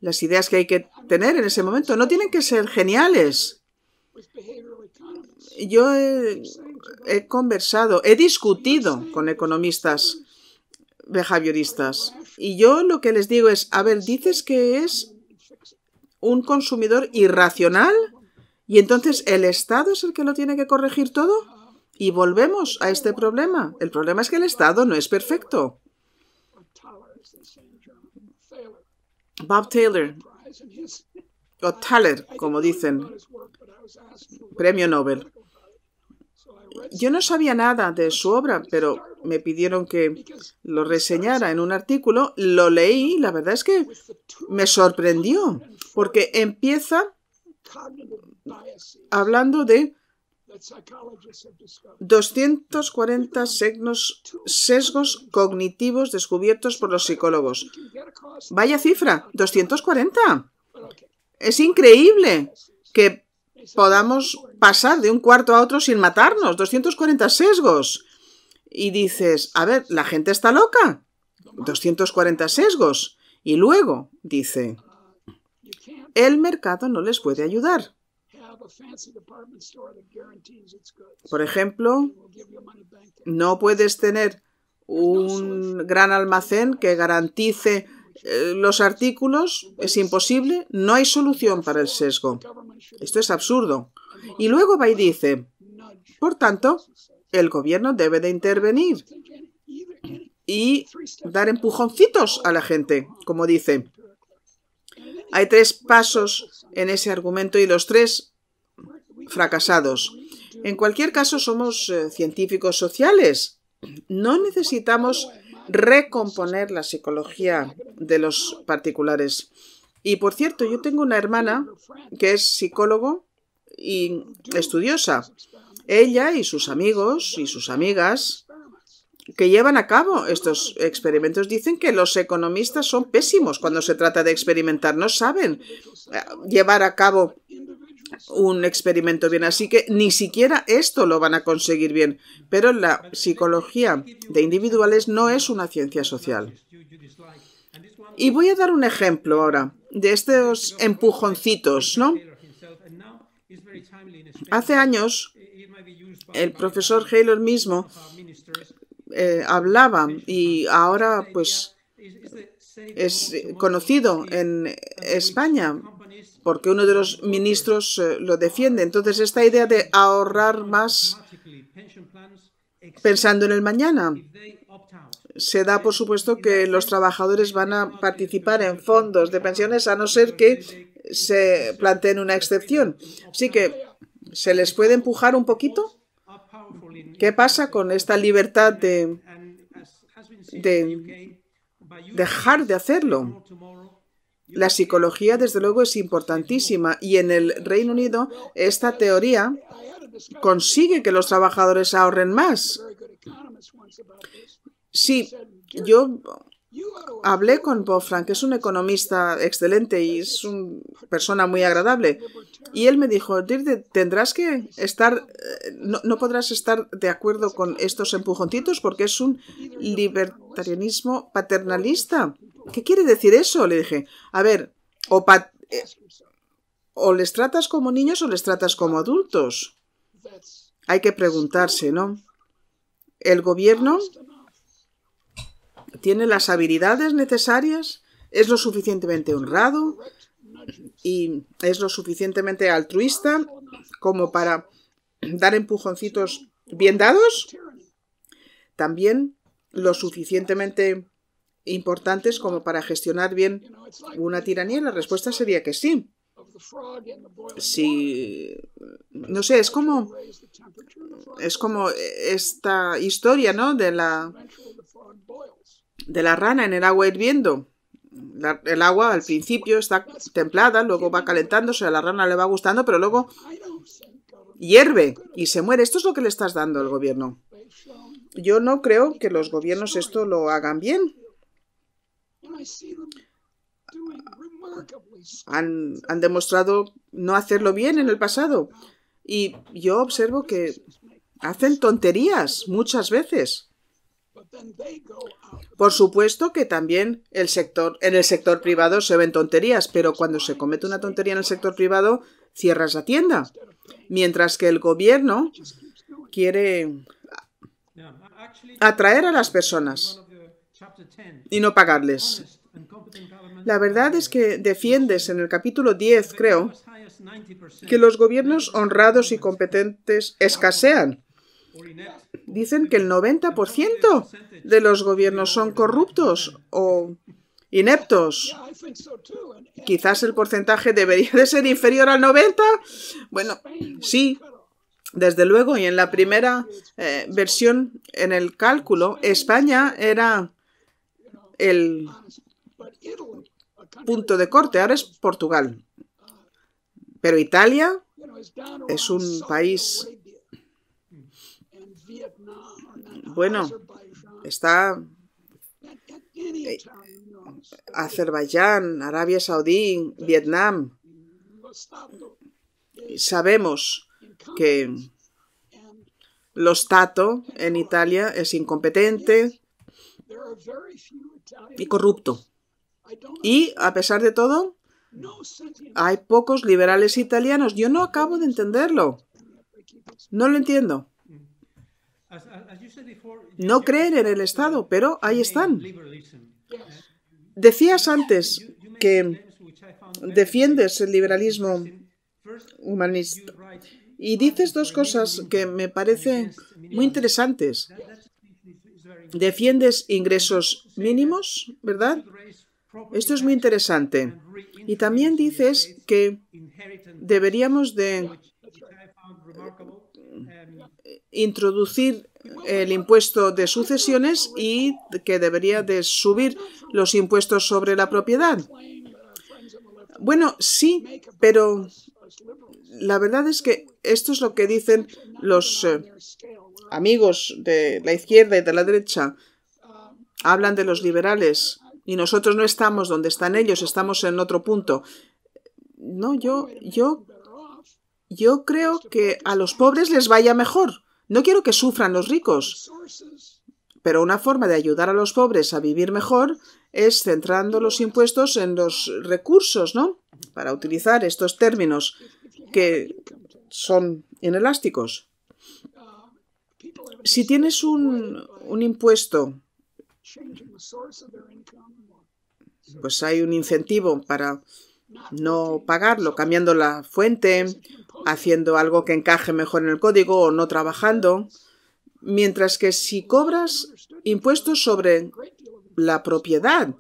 las ideas que hay que tener en ese momento. No tienen que ser geniales. Yo he, conversado, he discutido con economistas behavioristas y yo lo que les digo es, a ver, dices que es un consumidor irracional y entonces el Estado es el que lo tiene que corregir todo. Y volvemos a este problema. El problema es que el Estado no es perfecto. Bob Taylor, o Taylor, como dicen, premio Nobel. Yo no sabía nada de su obra, pero me pidieron que lo reseñara en un artículo, lo leí, la verdad es que me sorprendió, porque empieza hablando de 240 sesgos, cognitivos descubiertos por los psicólogos. Vaya cifra, 240. Es increíble que podamos pasar de un cuarto a otro sin matarnos. 240 sesgos. Y dices, a ver, la gente está loca. 240 sesgos. Y luego dice, el mercado no les puede ayudar. Por ejemplo, no puedes tener un gran almacén que garantice eh, los artículos. Es imposible. No hay solución para el sesgo. Esto es absurdo. Y luego va y dice, por tanto, el gobierno debe de intervenir y dar empujoncitos a la gente, como dice. Hay tres pasos en ese argumento y los tres fracasados. En cualquier caso, somos eh, científicos sociales. No necesitamos recomponer la psicología de los particulares. Y por cierto, yo tengo una hermana que es psicólogo y estudiosa. Ella y sus amigos y sus amigas que llevan a cabo estos experimentos dicen que los economistas son pésimos cuando se trata de experimentar. No saben eh, llevar a cabo un experimento bien. Así que ni siquiera esto lo van a conseguir bien. Pero la psicología de individuales no es una ciencia social. Y voy a dar un ejemplo ahora de estos empujoncitos, ¿no? Hace años, el profesor heller mismo eh, hablaba y ahora pues es conocido en España porque uno de los ministros eh, lo defiende. Entonces, esta idea de ahorrar más pensando en el mañana se da por supuesto que los trabajadores van a participar en fondos de pensiones a no ser que se planteen una excepción. Así que, ¿se les puede empujar un poquito? ¿Qué pasa con esta libertad de, de dejar de hacerlo? La psicología, desde luego, es importantísima y en el Reino Unido esta teoría consigue que los trabajadores ahorren más. Sí, yo hablé con Bob Frank, que es un economista excelente y es una persona muy agradable. Y él me dijo, Dirde, tendrás que estar, eh, no, podrás estar de acuerdo con estos empujoncitos porque es un libertarianismo paternalista. ¿Qué quiere decir eso? Le dije, a ver, o eh, les tratas como niños o les tratas como adultos. Hay que preguntarse, ¿no? El gobierno tiene las habilidades necesarias, es lo suficientemente honrado y es lo suficientemente altruista como para dar empujoncitos bien dados, también lo suficientemente importantes como para gestionar bien una tiranía? La respuesta sería que sí. Si no sé, es como es como esta historia, ¿no? de la de la rana en el agua hirviendo. el agua al principio está templada, luego va calentándose, a la rana le va gustando, pero luego hierve y se muere. Esto es lo que le estás dando al gobierno. Yo no creo que los gobiernos esto lo hagan bien. Han, han demostrado no hacerlo bien en el pasado. Y yo observo que hacen tonterías muchas veces. Por supuesto que también el sector, en el sector privado se ven tonterías, pero cuando se comete una tontería en el sector privado, cierras la tienda. Mientras que el gobierno quiere atraer a las personas y no pagarles. La verdad es que defiendes en el capítulo 10, creo, que los gobiernos honrados y competentes escasean Dicen que el 90% de los gobiernos son corruptos o ineptos. Quizás el porcentaje debería de ser inferior al 90. Bueno, sí, desde luego, y en la primera eh, versión, en el cálculo, España era el punto de corte, ahora es Portugal. Pero Italia es un país bueno, está eh, Azerbaiyán, Arabia Saudí, Vietnam. Sabemos que lo Stato en Italia es incompetente y corrupto. Y a pesar de todo, hay pocos liberales italianos. Yo no acabo de entenderlo. No lo entiendo. No creen en el Estado, pero ahí están. Eh? Decías antes que defiendes el liberalismo humanista y dices dos cosas que me parecen muy interesantes. Defiendes ingresos mínimos, ¿verdad? Esto es muy interesante. Y también dices que deberíamos de introducir el impuesto de sucesiones y que debería de subir los impuestos sobre la propiedad. Bueno, sí, pero la verdad es que esto es lo que dicen los eh, amigos de la izquierda y de la derecha. Hablan de los liberales y nosotros no estamos donde están ellos, estamos en otro punto. No, yo, yo, yo creo que a los pobres les vaya mejor. No quiero que sufran los ricos, pero una forma de ayudar a los pobres a vivir mejor es centrando los impuestos en los recursos, ¿no? Para utilizar estos términos que son inelásticos. Si tienes un, impuesto, pues hay un incentivo para no pagarlo, cambiando la fuente haciendo algo que encaje mejor en el código o no trabajando. Mientras que si cobras impuestos sobre la propiedad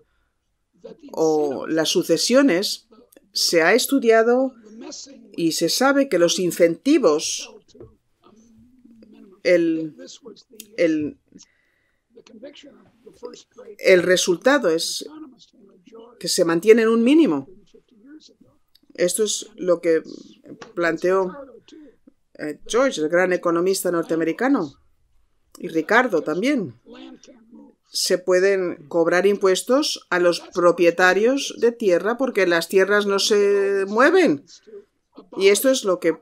o las sucesiones, se ha estudiado y se sabe que los incentivos, el, resultado es que se mantienen un mínimo. Esto es lo que planteó eh, George, el gran economista norteamericano, y Ricardo también. Se pueden cobrar impuestos a los propietarios de tierra porque las tierras no se mueven. Y esto es lo que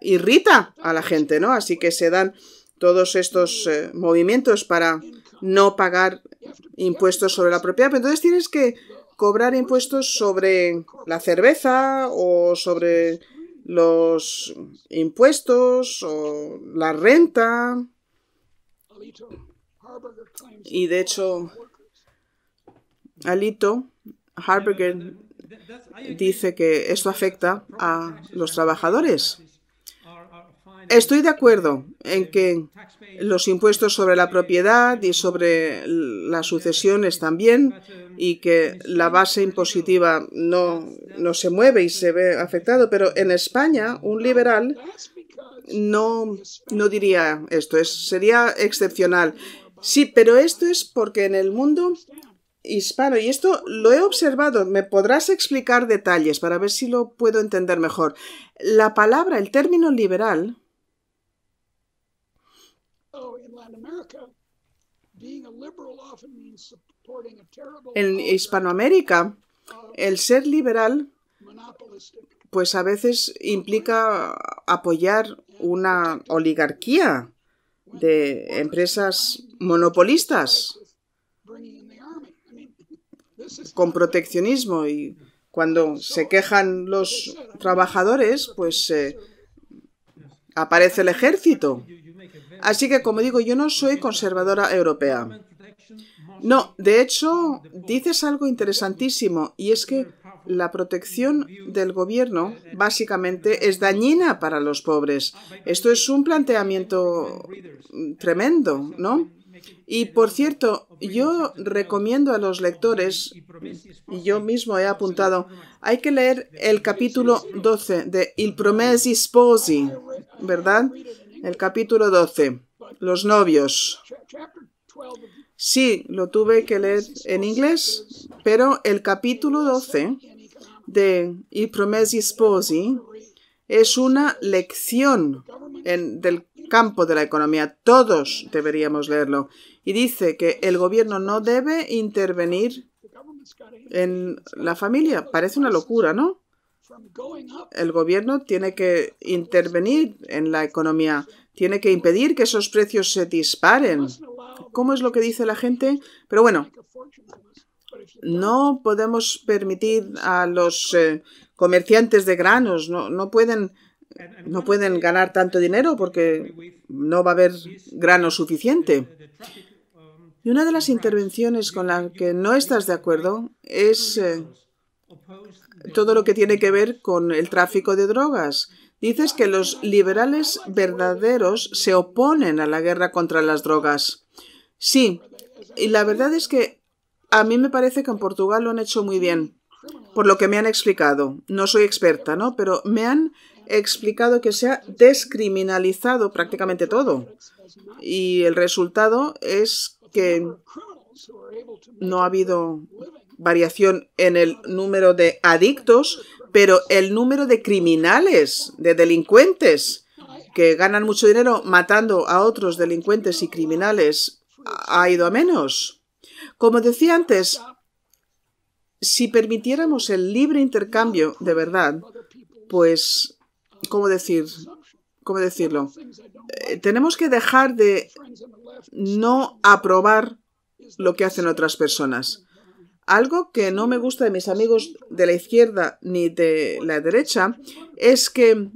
irrita a la gente, ¿no? Así que se dan todos estos eh, movimientos para no pagar impuestos sobre la propiedad. entonces tienes que cobrar impuestos sobre la cerveza o sobre los impuestos o la renta. Y de hecho, Alito Harberger dice que esto afecta a los trabajadores. Estoy de acuerdo en que los impuestos sobre la propiedad y sobre las sucesiones también y que la base impositiva no, se mueve y se ve afectado, pero en España un liberal no, no diría esto, es, sería excepcional. Sí, pero esto es porque en el mundo hispano, y esto lo he observado, me podrás explicar detalles para ver si lo puedo entender mejor. La palabra, el término liberal, En Hispanoamérica, el ser liberal pues a veces implica apoyar una oligarquía de empresas monopolistas con proteccionismo y cuando se quejan los trabajadores pues eh, aparece el ejército Así que, como digo, yo no soy conservadora europea. No, de hecho, dices algo interesantísimo y es que la protección del gobierno básicamente es dañina para los pobres. Esto es un planteamiento tremendo, ¿no? Y por cierto, yo recomiendo a los lectores, y yo mismo he apuntado, hay que leer el capítulo 12 de Il Promessi Sposi, ¿verdad? El capítulo 12. Los novios. Sí, lo tuve que leer en inglés, pero el capítulo 12 de I Promessi Sposi es una lección del campo de la economía. Todos deberíamos leerlo. Y dice que el gobierno no debe intervenir en la familia. Parece una locura, ¿no? El gobierno tiene que intervenir en la economía, tiene que impedir que esos precios se disparen. ¿Cómo es lo que dice la gente? Pero bueno, no podemos permitir a los eh, comerciantes de granos, no, pueden, no pueden ganar tanto dinero porque no va a haber grano suficiente. Y una de las intervenciones con la que no estás de acuerdo es eh, todo lo que tiene que ver con el tráfico de drogas. Dices que los liberales verdaderos se oponen a la guerra contra las drogas. Sí, y la verdad es que a mí me parece que en Portugal lo han hecho muy bien, por lo que me han explicado. No soy experta, ¿no? Pero me han explicado que se ha descriminalizado prácticamente todo. Y el resultado es que no ha habido variación en el número de adictos, pero el número de criminales, de delincuentes, que ganan mucho dinero matando a otros delincuentes y criminales, ha ido a menos. Como decía antes, si permitiéramos el libre intercambio de verdad, pues, ¿cómo decir? ¿Cómo decirlo? Eh, tenemos que dejar de no aprobar lo que hacen otras personas. Algo que no me gusta de mis amigos de la izquierda ni de la derecha es que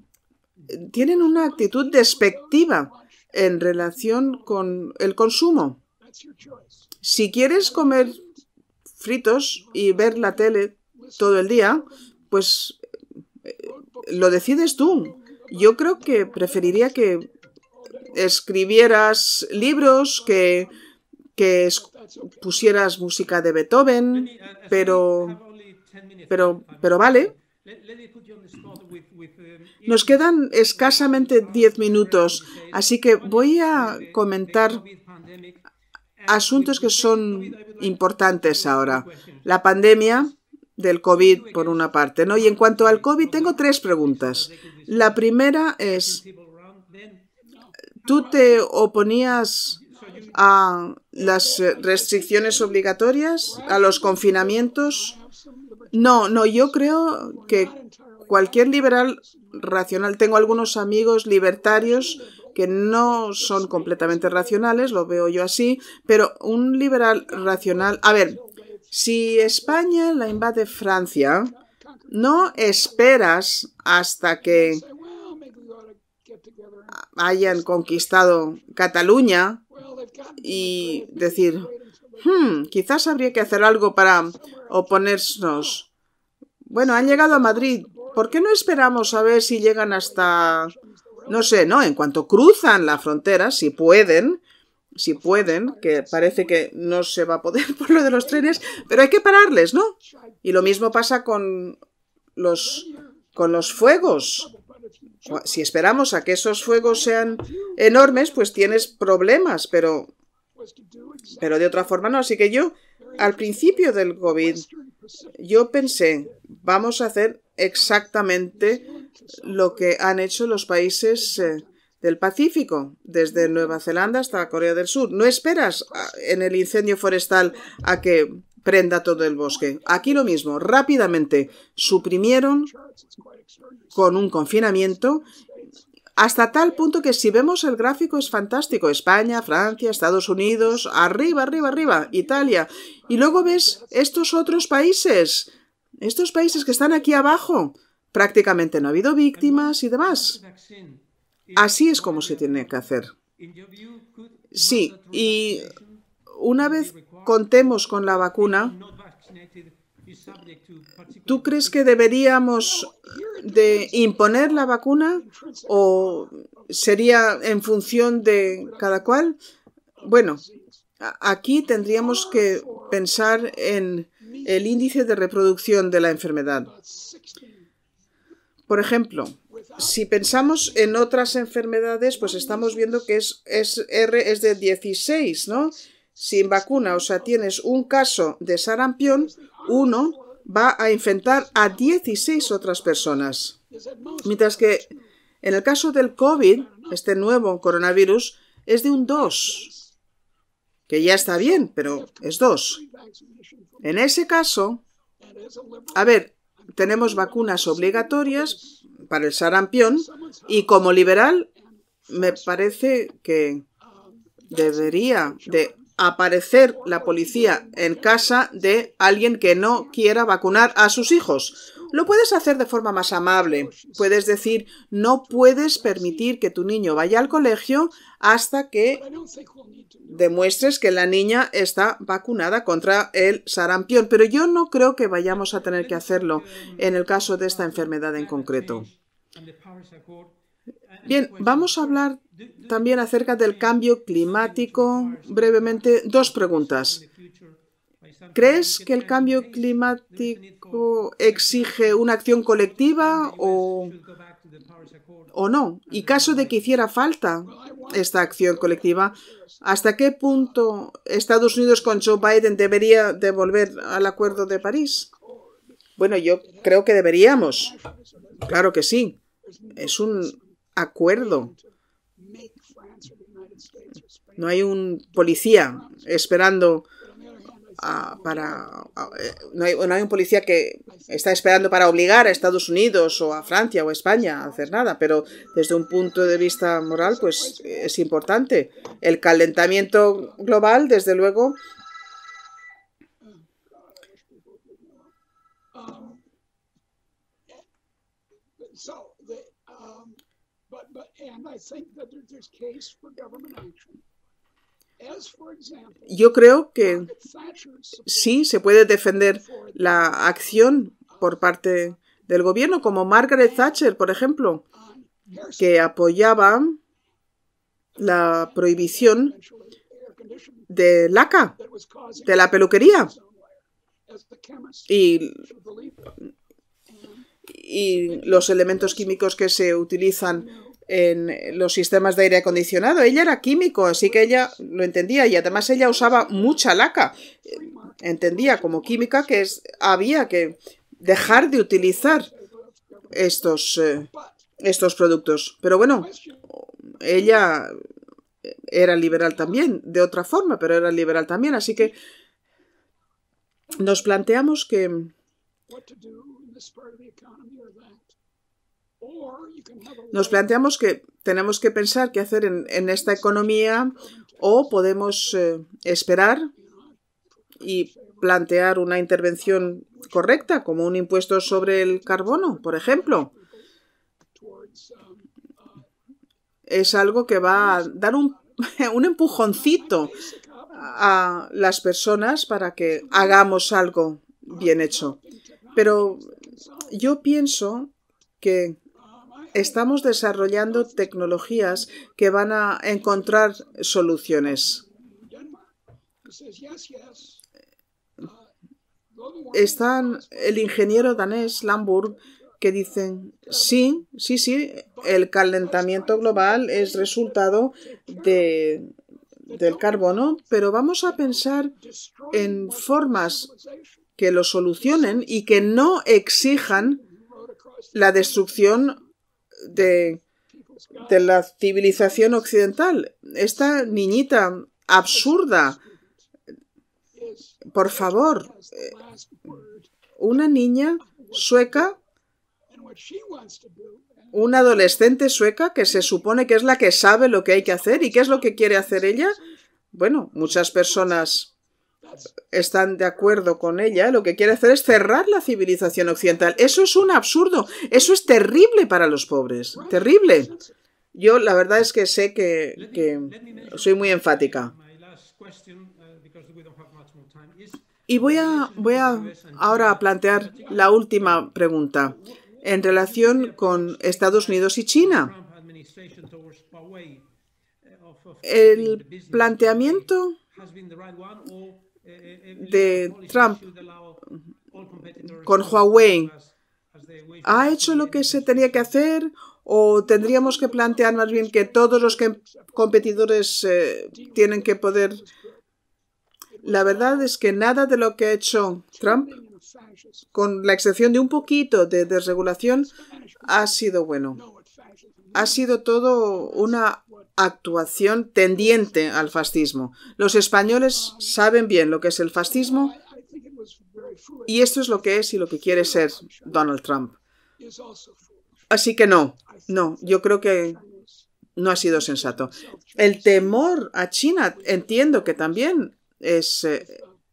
tienen una actitud despectiva en relación con el consumo. Si quieres comer fritos y ver la tele todo el día, pues eh, lo decides tú. Yo creo que preferiría que escribieras libros, que que pusieras música de Beethoven, uh, uh, pero, pero, pero vale. Um, Nos quedan escasamente 10 minutos, así que voy a comentar asuntos que son importantes ahora. La pandemia del COVID, por una parte, ¿no? Y en cuanto al COVID, tengo tres preguntas. La primera es, ¿tú te oponías a las eh, restricciones obligatorias, a los confinamientos. No, no, yo creo que cualquier liberal racional, tengo algunos amigos libertarios que no son completamente racionales, lo veo yo así, pero un liberal racional, a ver, si España la invade Francia, no esperas hasta que hayan conquistado Cataluña y decir, hmm, quizás habría que hacer algo para oponernos. Bueno, han llegado a Madrid. ¿Por qué no esperamos a ver si llegan hasta... No sé, ¿no? En cuanto cruzan la frontera, si pueden, si pueden, que parece que no se va a poder [LAUGHS] por lo de los trenes, pero hay que pararles, ¿no? Y lo mismo pasa con los, con los fuegos. Si esperamos a que esos fuegos sean enormes, pues tienes problemas, pero, pero de otra forma no. Así que yo, al principio del COVID, yo pensé, vamos a hacer exactamente lo que han hecho los países eh, del Pacífico, desde Nueva Zelanda hasta Corea del Sur. No esperas ah, en el incendio forestal a que prenda todo el bosque. Aquí lo mismo, rápidamente suprimieron con un confinamiento hasta tal punto que si vemos el gráfico es fantástico. España, Francia, Estados Unidos, arriba, arriba, arriba, Italia. Y luego ves estos otros países, estos países que están aquí abajo. Prácticamente no ha habido víctimas y demás. Así es como se tiene que hacer. Sí, y una vez contemos con la vacuna, ¿Tú crees que deberíamos de imponer la vacuna o sería en función de cada cual? Bueno, aquí tendríamos que pensar en el índice de reproducción de la enfermedad. Por ejemplo, si pensamos en otras enfermedades, pues estamos viendo que es, R es de 16, ¿no? Sin vacuna, o sea, tienes un caso de sarampión, uno, va a enfrentar a 16 otras personas. Mientras que en el caso del COVID, este nuevo coronavirus, es de un 2, que ya está bien, pero es 2. En ese caso, a ver, tenemos vacunas obligatorias para el sarampión y como liberal me parece que debería de aparecer la policía en casa de alguien que no quiera vacunar a sus hijos. Lo puedes hacer de forma más amable. Puedes decir, no puedes permitir que tu niño vaya al colegio hasta que demuestres que la niña está vacunada contra el sarampión. Pero yo no creo que vayamos a tener que hacerlo en el caso de esta enfermedad en concreto. Bien, vamos a hablar también acerca del cambio climático. Brevemente, dos preguntas. ¿Crees que el cambio climático exige una acción colectiva o, o no? Y caso de que hiciera falta esta acción colectiva, ¿hasta qué punto Estados Unidos con Joe Biden debería devolver al Acuerdo de París? Bueno, yo creo que deberíamos. Claro que sí. Es un acuerdo. No hay un policía esperando ah, para... Ah, eh, no, hay, un policía que está esperando para obligar a Estados Unidos o a Francia o a España a hacer nada, pero desde un punto de vista moral, pues es importante. El calentamiento global, desde luego, Yo creo que sí se puede defender la acción por parte del gobierno, como Margaret Thatcher, por ejemplo, que apoyaba la prohibición de laca, de la peluquería. Y, y los elementos químicos que se utilizan en los sistemas de aire acondicionado. Ella era químico, así que ella lo entendía y además ella usaba mucha laca. Entendía como química que había que dejar de utilizar estos, eh, estos productos. Pero bueno, ella era liberal también, de otra forma, pero era liberal también. Así que nos planteamos que nos planteamos que tenemos que pensar qué hacer en, esta economía o podemos eh, esperar y plantear una intervención correcta, como un impuesto sobre el carbono, por ejemplo. Es algo que va a dar un [LAUGHS] empujoncito a las personas para que hagamos algo bien hecho. Pero yo pienso que estamos desarrollando tecnologías que van a encontrar soluciones. Están el ingeniero danés Lamborg que dicen, sí, sí, sí, el calentamiento global es resultado del carbono, pero vamos a pensar en formas que lo solucionen y que no exijan la destrucción de, la civilización occidental. Esta niñita absurda, por favor, eh, una niña sueca, una adolescente sueca que se supone que es la que sabe lo que hay que hacer y qué es lo que quiere hacer ella. Bueno, muchas personas están de acuerdo con ella, lo que quiere hacer es cerrar la civilización occidental. Eso es un absurdo, eso es terrible para los pobres, terrible. Yo la verdad es que sé que, soy muy enfática. Y voy a, voy a ahora a plantear la última pregunta en relación con Estados Unidos y China. El planteamiento de Trump con Huawei. ¿Ha hecho lo que se tenía que hacer o tendríamos que plantear más bien que todos los competidores eh, tienen que poder? La verdad es que nada de lo que ha hecho Trump, con la excepción de un poquito de desregulación, ha sido bueno. Ha sido todo una actuación tendiente al fascismo. Los españoles saben bien lo que es el fascismo y esto es lo que es y lo que quiere ser Donald Trump. Así que no, no, yo creo que no ha sido sensato. El temor a China entiendo que también es eh,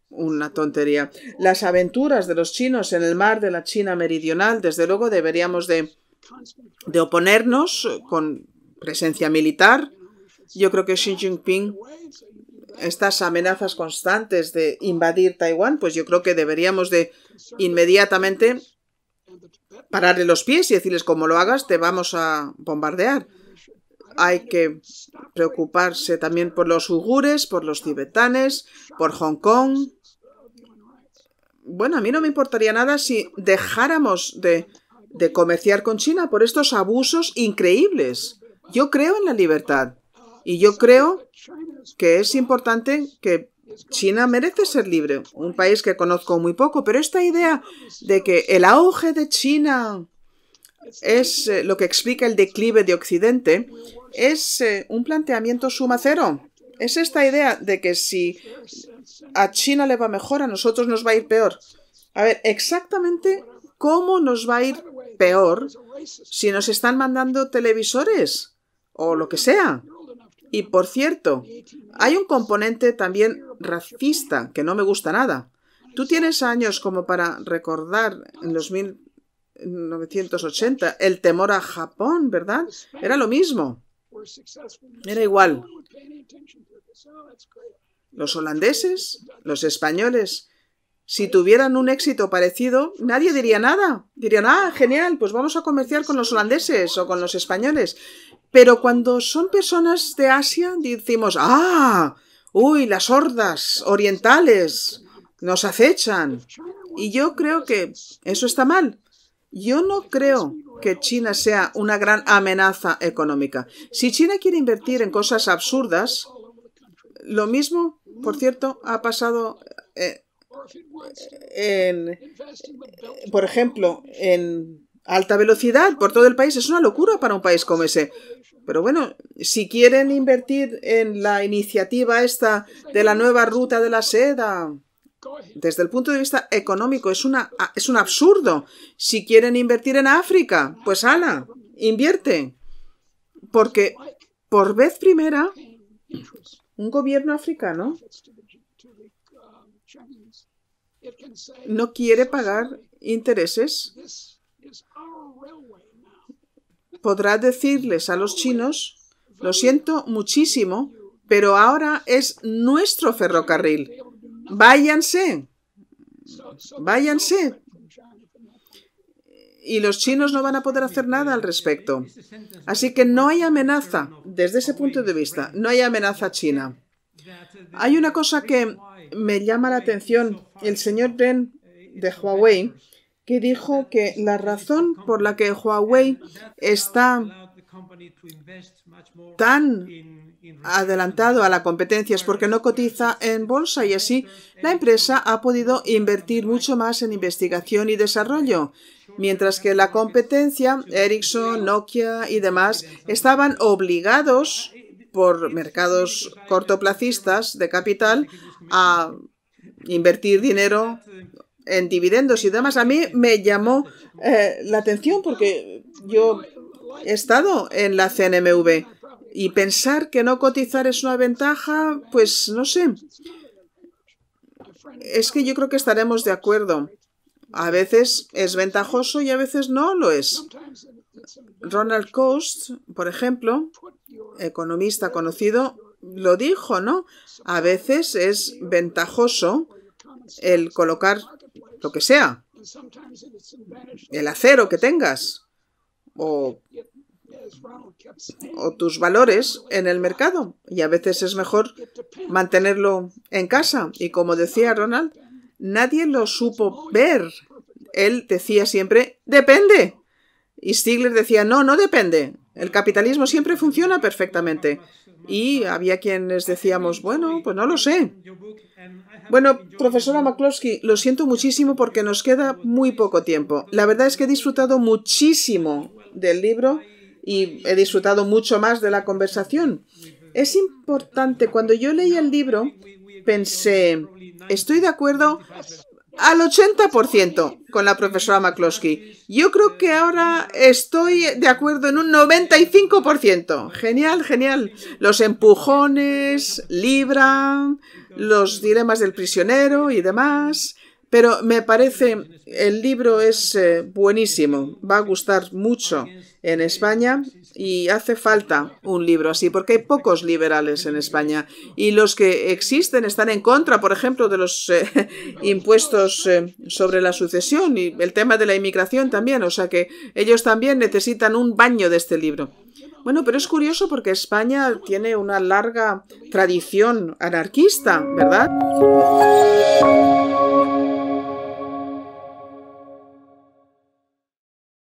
una tontería. Las aventuras de los chinos en el mar de la China meridional, desde luego deberíamos de, de oponernos con presencia militar. Yo creo que Xi Jinping, estas amenazas constantes de invadir Taiwán, pues yo creo que deberíamos de inmediatamente pararle los pies y decirles como lo hagas te vamos a bombardear. Hay que preocuparse también por los uigures, por los tibetanes, por Hong Kong. Bueno, a mí no me importaría nada si dejáramos de, de comerciar con China por estos abusos increíbles yo creo en la libertad y yo creo que es importante que China merece ser libre, un país que conozco muy poco, pero esta idea de que el auge de China es eh, lo que explica el declive de Occidente es eh, un planteamiento suma cero. Es esta idea de que si a China le va mejor, a nosotros nos va a ir peor. A ver, exactamente cómo nos va a ir peor si nos están mandando televisores o lo que sea. Y por cierto, hay un componente también racista que no me gusta nada. Tú tienes años como para recordar en los 1980 el temor a Japón, ¿verdad? Era lo mismo. Era igual. Los holandeses, los españoles si tuvieran un éxito parecido, nadie diría nada. Dirían, ah, genial, pues vamos a comerciar con los holandeses o con los españoles. Pero cuando son personas de Asia, decimos, ah, uy, las hordas orientales nos acechan. Y yo creo que eso está mal. Yo no creo que China sea una gran amenaza económica. Si China quiere invertir en cosas absurdas, lo mismo, por cierto, ha pasado eh, eh, por ejemplo, en alta velocidad por todo el país. Es una locura para un país como ese. Pero bueno, si quieren invertir en la iniciativa esta de la nueva ruta de la seda, desde el punto de vista económico es, una, es un absurdo. Si quieren invertir en África, pues ala, invierte. Porque por vez primera, un gobierno africano no quiere pagar intereses, podrá decirles a los chinos, lo siento muchísimo, pero ahora es nuestro ferrocarril. Váyanse, váyanse. Y los chinos no van a poder hacer nada al respecto. Así que no hay amenaza, desde ese punto de vista, no hay amenaza china. Hay una cosa que me llama la atención el señor Ben de Huawei, que dijo que la razón por la que Huawei está tan adelantado a la competencia es porque no cotiza en bolsa y así la empresa ha podido invertir mucho más en investigación y desarrollo, mientras que la competencia, Ericsson, Nokia y demás, estaban obligados por mercados cortoplacistas de capital a invertir dinero en dividendos y demás. A mí me llamó eh, la atención porque yo he estado en la CNMV y pensar que no cotizar es una ventaja, pues no sé. Es que yo creo que estaremos de acuerdo. A veces es ventajoso y a veces no lo es. Ronald Coast, por ejemplo, economista conocido lo dijo, ¿no? A veces es ventajoso el colocar lo que sea, el acero que tengas o, tus valores en el mercado. Y a veces es mejor mantenerlo en casa. Y como decía Ronald, nadie lo supo ver. Él decía siempre, depende. Y Stigler decía, no, no depende. El capitalismo siempre funciona perfectamente. Y había quienes decíamos, bueno, pues no lo sé. Bueno, profesora McCloskey, lo siento muchísimo porque nos queda muy poco tiempo. La verdad es que he disfrutado muchísimo del libro y he disfrutado mucho más de la conversación. Es importante, cuando yo leí el libro, pensé, estoy de acuerdo al 80% con la profesora McCloskey. Yo creo que ahora estoy de acuerdo en un 95%. Genial, genial. Los empujones, Libra, los dilemas del prisionero y demás. Pero me parece, el libro es eh, buenísimo. Va a gustar mucho en España y hace falta un libro así, porque hay pocos liberales en España. Y los que existen están en contra, por ejemplo, de los eh, [LAUGHS] impuestos eh, sobre la sucesión y el tema de la inmigración también. O sea que ellos también necesitan un baño de este libro. Bueno, pero es curioso porque España tiene una larga tradición anarquista, ¿verdad?